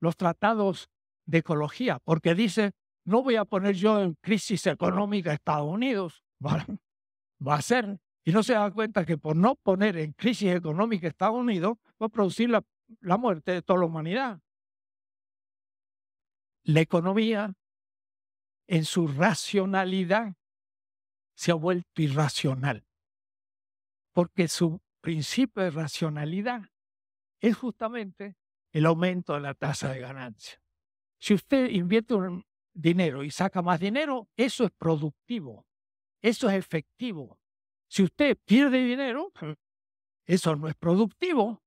los tratados de ecología porque dice, no voy a poner yo en crisis económica a Estados Unidos. Va, a ser. Y no se da cuenta que por no poner en crisis económica a Estados Unidos va a producir la, la muerte de toda la humanidad. La economía, en su racionalidad, se ha vuelto irracional, porque su principio de racionalidad es justamente el aumento de la tasa de ganancia. Si usted invierte un dinero y saca más dinero, eso es productivo, eso es efectivo. Si usted pierde dinero, eso no es productivo.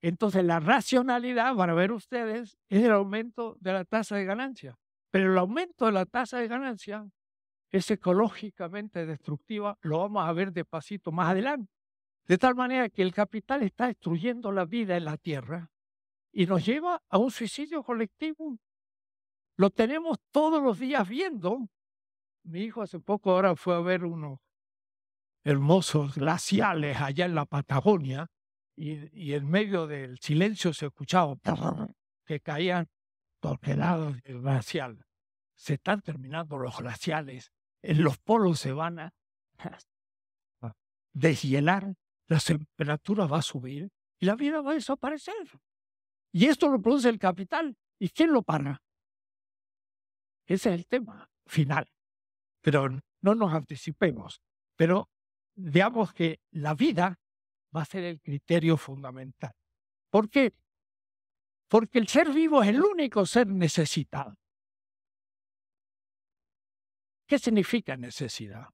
Entonces la racionalidad, para ver ustedes, es el aumento de la tasa de ganancia. Pero el aumento de la tasa de ganancia es ecológicamente destructiva, lo vamos a ver de pasito más adelante. De tal manera que el capital está destruyendo la vida en la tierra y nos lleva a un suicidio colectivo. Lo tenemos todos los días viendo. Mi hijo hace poco ahora fue a ver unos hermosos glaciales allá en la Patagonia y, en medio del silencio se escuchaba que caían torquelados de glacial. Se están terminando los glaciales. En los polos se van a deshielar la temperatura va a subir y la vida va a desaparecer. Y esto lo produce el capital. ¿Y quién lo paga? Ese es el tema final. Pero no nos anticipemos. Pero veamos que la vida va a ser el criterio fundamental. ¿Por qué? Porque el ser vivo es el único ser necesitado. ¿Qué significa necesidad?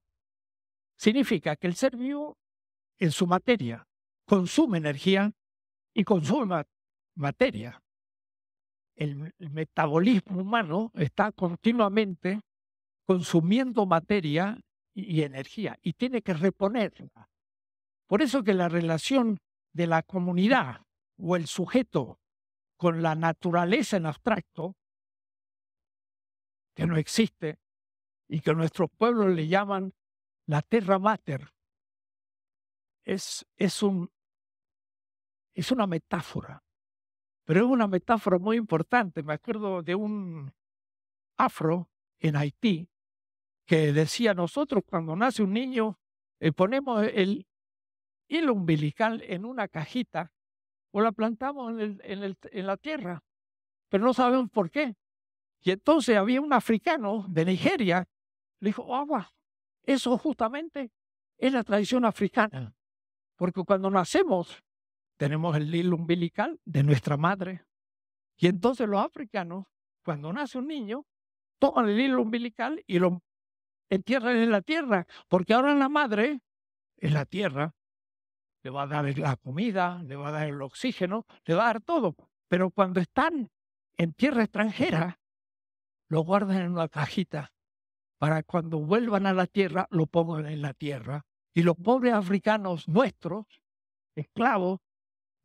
Significa que el ser vivo en su materia, consume energía y consume materia. El, metabolismo humano está continuamente consumiendo materia y, energía y tiene que reponerla. Por eso que la relación de la comunidad o el sujeto con la naturaleza en abstracto, que no existe, y que nuestros pueblos le llaman la terra mater, es, un, es una metáfora, pero es una metáfora muy importante. Me acuerdo de un afro en Haití que decía, nosotros cuando nace un niño eh, ponemos el hilo umbilical en una cajita o la plantamos en, en la tierra, pero no sabemos por qué. Y entonces había un africano de Nigeria, le dijo, agua, eso justamente es la tradición africana. Porque cuando nacemos, tenemos el hilo umbilical de nuestra madre. Y entonces los africanos, cuando nace un niño, toman el hilo umbilical y lo entierran en la tierra, porque ahora la madre, en la tierra, le va a dar la comida, le va a dar el oxígeno, le va a dar todo. Pero cuando están en tierra extranjera, lo guardan en una cajita para cuando vuelvan a la tierra, lo pongan en la tierra y los pobres africanos nuestros, esclavos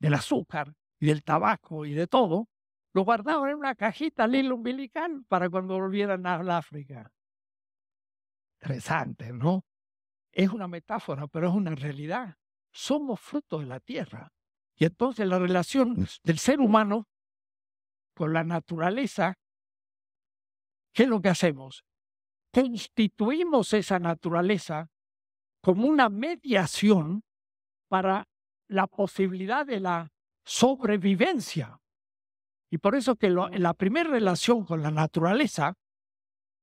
del azúcar y del tabaco y de todo, lo guardaban en una cajita al hilo umbilical para cuando volvieran a la África. Interesante, ¿no? Es una metáfora, pero es una realidad. Somos frutos de la tierra. Y entonces la relación del ser humano con la naturaleza, ¿qué es lo que hacemos? Constituimos esa naturaleza como una mediación para la posibilidad de la sobrevivencia. Y por eso que la primera relación con la naturaleza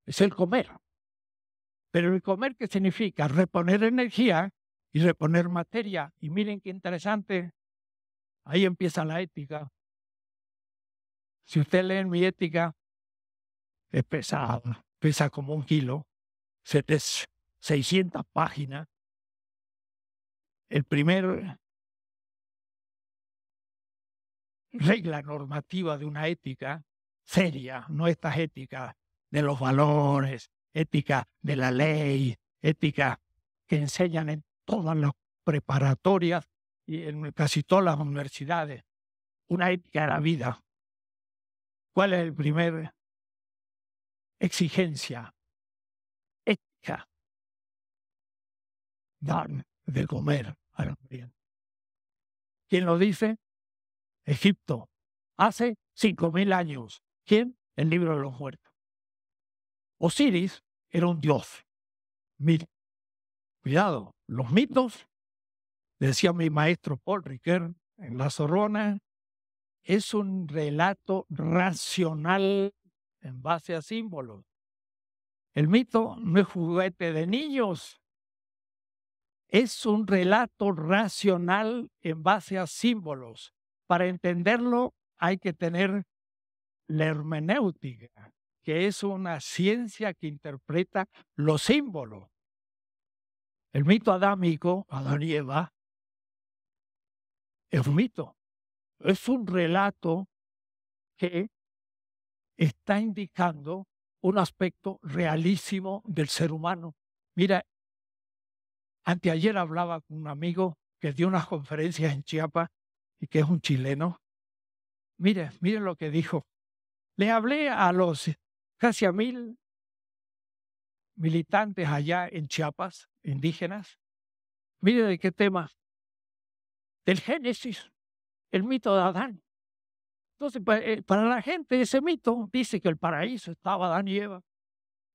es el comer. Pero el comer que significa reponer energía y reponer materia. Y miren qué interesante, ahí empieza la ética. Si usted lee mi ética, es pesada, pesa como un kilo, se des 600 páginas. El primer regla normativa de una ética seria, no estas éticas de los valores, ética de la ley, ética que enseñan en todas las preparatorias y en casi todas las universidades, una ética de la vida. ¿Cuál es el primer exigencia? Ética. Dan de comer a los ¿Quién lo dice? Egipto. Hace cinco mil años. ¿Quién? El libro de los muertos. Osiris era un dios. Mira, cuidado, los mitos, decía mi maestro Paul Ricoeur en La Zorrona, es un relato racional en base a símbolos. El mito no es juguete de niños, es un relato racional en base a símbolos. Para entenderlo hay que tener la hermenéutica, que es una ciencia que interpreta los símbolos. El mito adámico, Adán y Eva, es un mito. Es un relato que está indicando un aspecto realísimo del ser humano. Mira, Anteayer hablaba con un amigo que dio unas conferencias en Chiapas y que es un chileno. Mire, mire lo que dijo. Le hablé a los casi a mil militantes allá en Chiapas, indígenas. Mire de qué tema. Del Génesis, el mito de Adán. Entonces, eh, para la gente ese mito dice que el paraíso estaba Adán y Eva.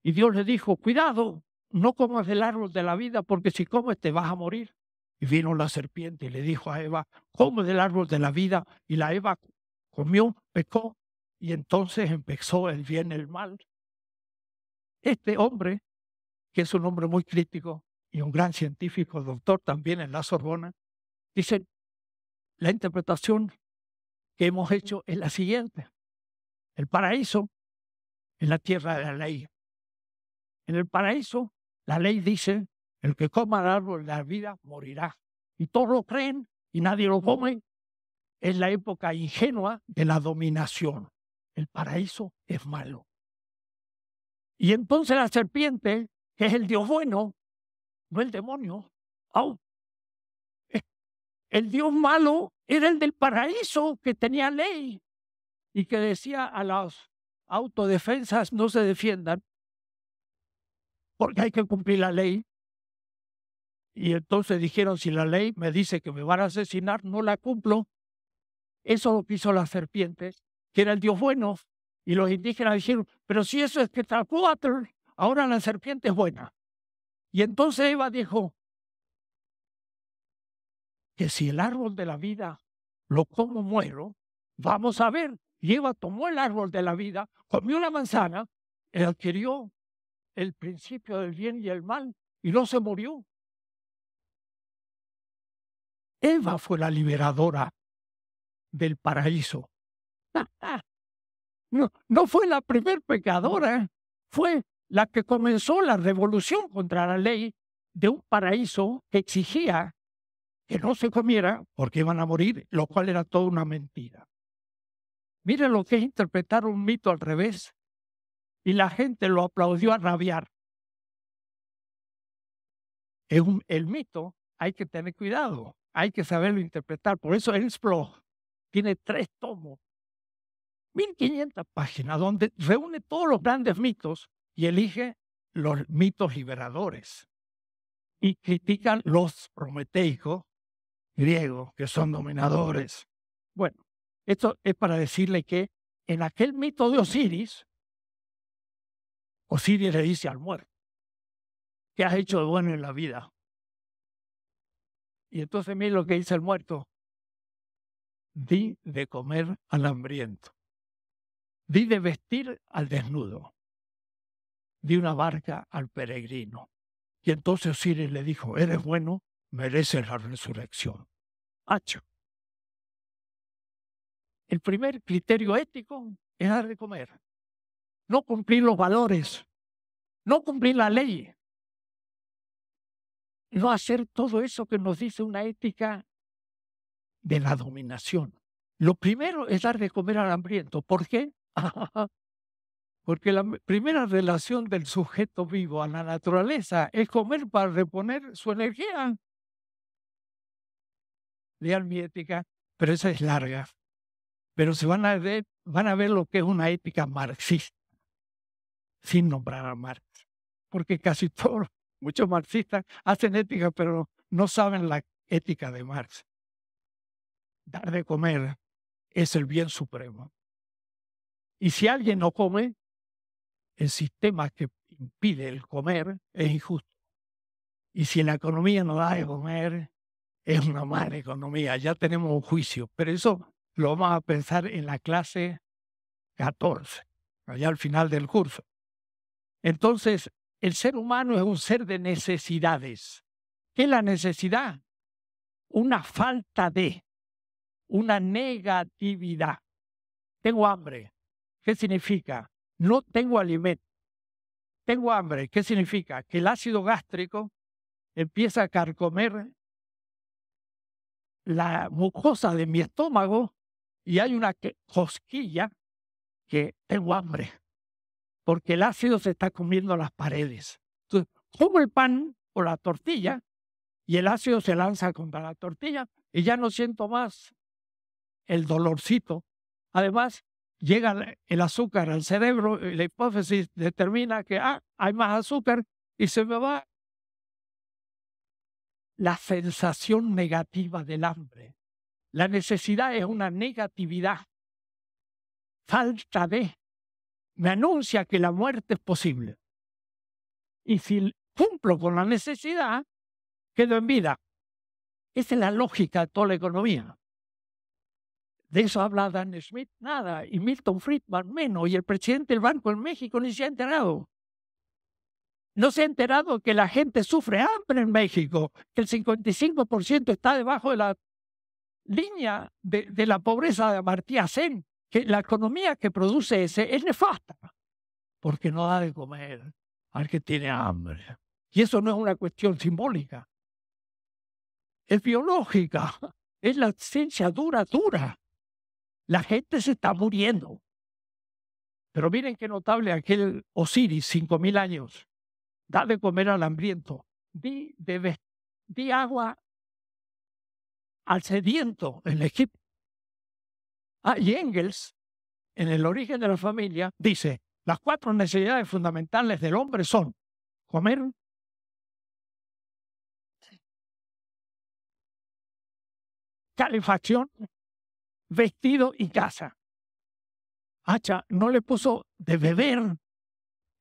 Y Dios le dijo, cuidado, no comas del árbol de la vida, porque si comes te vas a morir. Y vino la serpiente y le dijo a Eva, come del árbol de la vida. Y la Eva comió, pecó, y entonces empezó el bien el mal. Este hombre, que es un hombre muy crítico y un gran científico, doctor también en la Sorbona, dice, la interpretación que hemos hecho es la siguiente. El paraíso es la tierra de la ley. En el paraíso la ley dice, el que coma el árbol de la vida morirá. Y todos lo creen y nadie lo come. Es la época ingenua de la dominación. El paraíso es malo. Y entonces la serpiente, que es el Dios bueno, no el demonio, el Dios malo era el del paraíso que tenía ley y que decía a las autodefensas no se defiendan, porque hay que cumplir la ley. Y entonces dijeron, si la ley me dice que me van a asesinar, no la cumplo. Eso lo quiso la serpiente, que era el Dios bueno. Y los indígenas dijeron, pero si eso es que está cuatro, ahora la serpiente es buena. Y entonces Eva dijo, que si el árbol de la vida lo como muero, vamos a ver. Y Eva tomó el árbol de la vida, comió la manzana, adquirió el principio del bien y el mal y no se murió. Eva fue la liberadora del paraíso. No, fue la primer pecadora, ¿eh? fue la que comenzó la revolución contra la ley de un paraíso que exigía que no se comiera porque iban a morir, lo cual era toda una mentira. Miren lo que es interpretar un mito al revés y la gente lo aplaudió a rabiar. Un, el mito hay que tener cuidado, hay que saberlo interpretar. Por eso el Bloch tiene tres tomos, 1500 páginas, donde reúne todos los grandes mitos y elige los mitos liberadores. Y critican los prometeicos griegos, que son dominadores. Bueno, esto es para decirle que en aquel mito de Osiris, Osiris le dice al muerto, ¿qué has hecho de bueno en la vida? Y entonces mira lo que dice el muerto, di de comer al hambriento, di de vestir al desnudo, di una barca al peregrino. Y entonces Osiris le dijo, eres bueno, mereces la resurrección. Hacho. El primer criterio ético es dar de comer no cumplir los valores, no cumplir la ley, no hacer todo eso que nos dice una ética de la dominación. Lo primero es dar de comer al hambriento. ¿Por qué? Porque la primera relación del sujeto vivo a la naturaleza es comer para reponer su energía. Lean mi ética, pero esa es larga. Pero se van a ver, van a ver lo que es una ética marxista sin nombrar a Marx. Porque casi todos, muchos marxistas hacen ética, pero no saben la ética de Marx. Dar de comer es el bien supremo. Y si alguien no come, el sistema que impide el comer es injusto. Y si la economía no da de comer, es una mala economía. Ya tenemos un juicio. Pero eso lo vamos a pensar en la clase 14, allá al final del curso. Entonces, el ser humano es un ser de necesidades. ¿Qué es la necesidad? Una falta de, una negatividad. Tengo hambre. ¿Qué significa? No tengo alimento. Tengo hambre. ¿Qué significa? Que el ácido gástrico empieza a carcomer la mucosa de mi estómago y hay una cosquilla que tengo hambre porque el ácido se está comiendo las paredes. Entonces, como el pan o la tortilla y el ácido se lanza contra la tortilla y ya no siento más el dolorcito. Además, llega el azúcar al cerebro y la hipófisis determina que ah, hay más azúcar y se me va la sensación negativa del hambre. La necesidad es una negatividad, falta de me anuncia que la muerte es posible. Y si cumplo con la necesidad, quedo en vida. Esa es la lógica de toda la economía. De eso habla Dan Smith, nada, y Milton Friedman menos, y el presidente del Banco en México ni se ha enterado. No se ha enterado que la gente sufre hambre en México, que el 55% está debajo de la línea de, la pobreza de Martí Asen que la economía que produce ese es nefasta, porque no da de comer al que tiene hambre. Y eso no es una cuestión simbólica, es biológica, es la ciencia dura, dura. La gente se está muriendo. Pero miren qué notable aquel Osiris, 5.000 años. Da de comer al hambriento, di, di agua al sediento en Egipto. Ah, y Engels, en el origen de la familia, dice, las cuatro necesidades fundamentales del hombre son comer, calefacción, vestido y casa. Hacha no le puso de beber.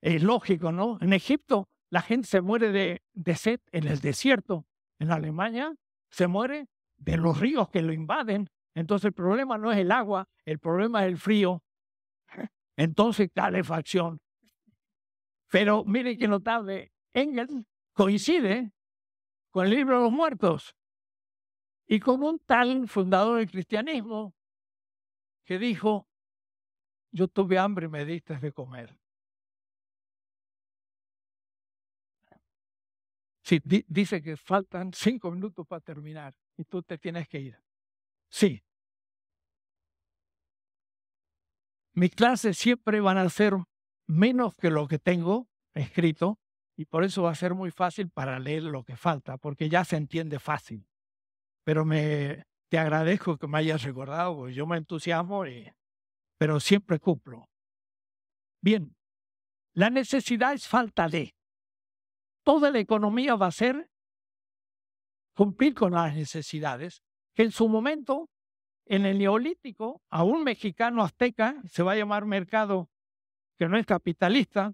Es lógico, ¿no? En Egipto la gente se muere de, de sed en el desierto. En Alemania se muere de los ríos que lo invaden entonces el problema no es el agua, el problema es el frío. Entonces calefacción. Pero miren qué notable, Engel coincide con el libro de los muertos y con un tal fundador del cristianismo que dijo, yo tuve hambre y me diste de comer. Sí, dice que faltan cinco minutos para terminar y tú te tienes que ir. Sí. Mis clases siempre van a ser menos que lo que tengo escrito y por eso va a ser muy fácil para leer lo que falta, porque ya se entiende fácil. Pero me, te agradezco que me hayas recordado, porque yo me entusiasmo, pero siempre cumplo. Bien, la necesidad es falta de. Toda la economía va a ser cumplir con las necesidades que en su momento, en el neolítico, a un mexicano azteca se va a llamar mercado, que no es capitalista,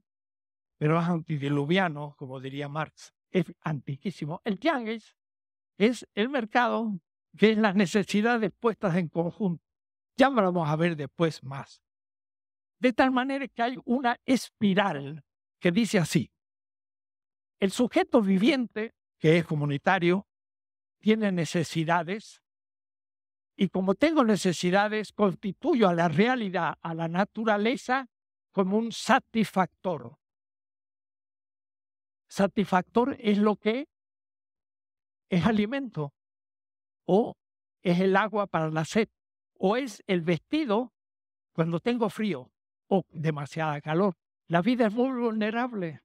pero es antidiluviano, como diría Marx. Es antiquísimo. El tianguis es el mercado que es las necesidades puestas en conjunto. Ya vamos a ver después más. De tal manera que hay una espiral que dice así. El sujeto viviente, que es comunitario, tiene necesidades y como tengo necesidades, constituyo a la realidad, a la naturaleza, como un satisfactor. Satisfactor es lo que es alimento, o es el agua para la sed, o es el vestido cuando tengo frío o demasiada calor. La vida es muy vulnerable.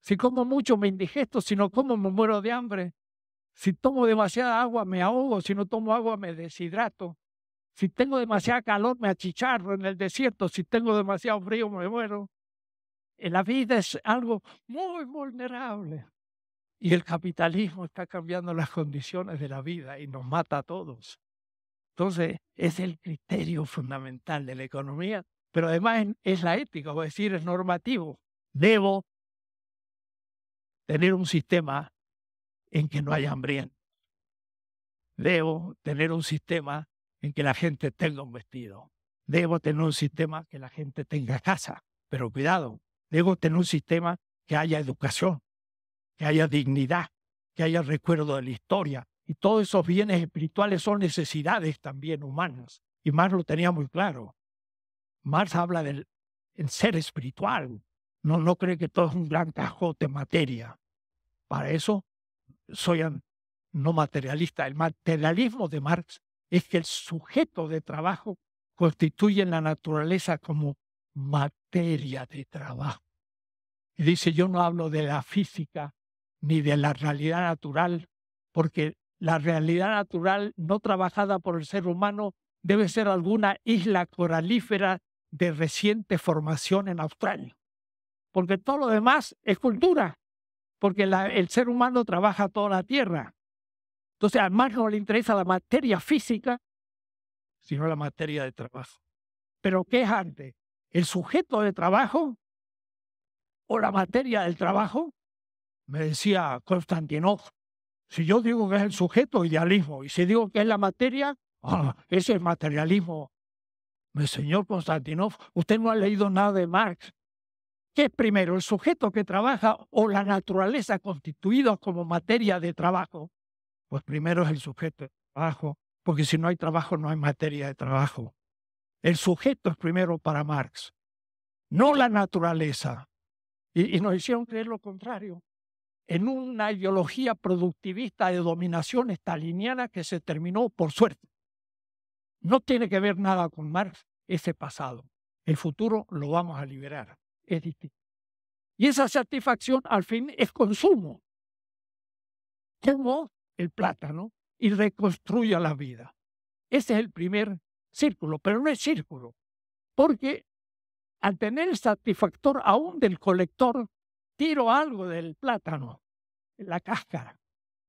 Si como mucho me indigesto, si no como me muero de hambre. Si tomo demasiada agua me ahogo, si no tomo agua me deshidrato. Si tengo demasiado calor me achicharro en el desierto, si tengo demasiado frío me muero. Eh, la vida es algo muy vulnerable. Y el capitalismo está cambiando las condiciones de la vida y nos mata a todos. Entonces, es el criterio fundamental de la economía, pero además es la ética, o decir, es normativo. Debo tener un sistema en que no haya hambre. Debo tener un sistema en que la gente tenga un vestido. Debo tener un sistema que la gente tenga casa. Pero cuidado, debo tener un sistema que haya educación, que haya dignidad, que haya recuerdo de la historia. Y todos esos bienes espirituales son necesidades también humanas. Y Marx lo tenía muy claro. Marx habla del ser espiritual. No, no cree que todo es un gran cajote materia. Para eso soy no materialista. El materialismo de Marx es que el sujeto de trabajo constituye la naturaleza como materia de trabajo. Y dice, yo no hablo de la física ni de la realidad natural, porque la realidad natural no trabajada por el ser humano debe ser alguna isla coralífera de reciente formación en Australia, porque todo lo demás es cultura porque el ser humano trabaja toda la tierra. Entonces, al Marx no le interesa la materia física, sino la materia de trabajo. Pero ¿qué es antes? ¿El sujeto de trabajo o la materia del trabajo? Me decía Konstantinov. Si yo digo que es el sujeto, idealismo. Y si digo que es la materia, oh, es materialismo. Me señor Konstantinov, usted no ha leído nada de Marx. ¿Qué es primero, el sujeto que trabaja o la naturaleza constituida como materia de trabajo? Pues primero es el sujeto de trabajo, porque si no hay trabajo no hay materia de trabajo. El sujeto es primero para Marx, no la naturaleza. Y, y nos hicieron creer lo contrario. En una ideología productivista de dominación estaliniana que se terminó por suerte. No tiene que ver nada con Marx ese pasado. El futuro lo vamos a liberar. Y esa satisfacción al fin es consumo, como el plátano, y reconstruya la vida. Ese es el primer círculo, pero no es círculo, porque al tener el satisfactor aún del colector, tiro algo del plátano, la cáscara.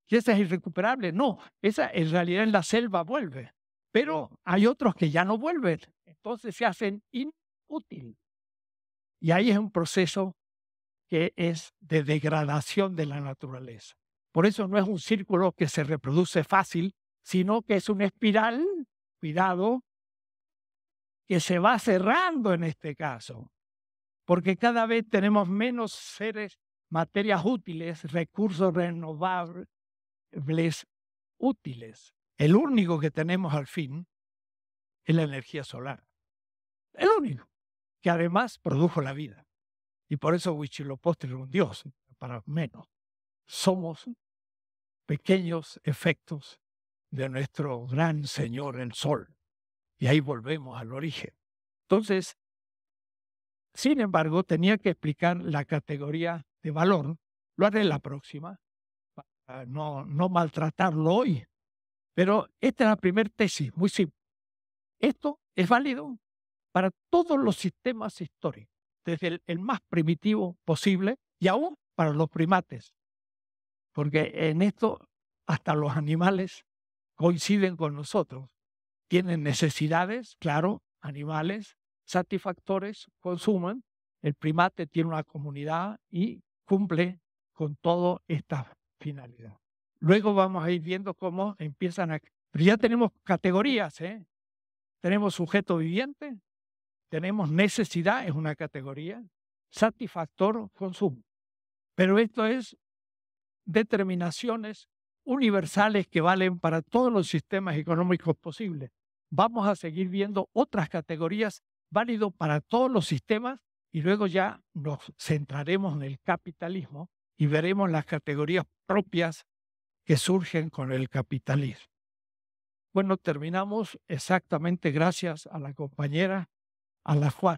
Y esa es irrecuperable. No, esa en realidad en la selva vuelve. Pero hay otros que ya no vuelven. Entonces se hacen inútil. Y ahí es un proceso que es de degradación de la naturaleza. Por eso no es un círculo que se reproduce fácil, sino que es una espiral, cuidado, que se va cerrando en este caso, porque cada vez tenemos menos seres, materias útiles, recursos renovables útiles. El único que tenemos al fin es la energía solar. El único que además produjo la vida. Y por eso Huichilopostre es un dios, para menos. Somos pequeños efectos de nuestro gran Señor el Sol. Y ahí volvemos al origen. Entonces, sin embargo, tenía que explicar la categoría de valor. Lo haré la próxima, para no, no maltratarlo hoy. Pero esta es la primera tesis, muy simple. Esto es válido para todos los sistemas históricos, desde el, más primitivo posible y aún para los primates, porque en esto hasta los animales coinciden con nosotros. Tienen necesidades, claro, animales satisfactores, consumen, el primate tiene una comunidad y cumple con toda esta finalidad. Luego vamos a ir viendo cómo empiezan a... Pero ya tenemos categorías, ¿eh? Tenemos sujeto viviente, tenemos necesidad, es una categoría, satisfactor, consumo. Pero esto es determinaciones universales que valen para todos los sistemas económicos posibles. Vamos a seguir viendo otras categorías válidas para todos los sistemas y luego ya nos centraremos en el capitalismo y veremos las categorías propias que surgen con el capitalismo. Bueno, terminamos exactamente gracias a la compañera à la fois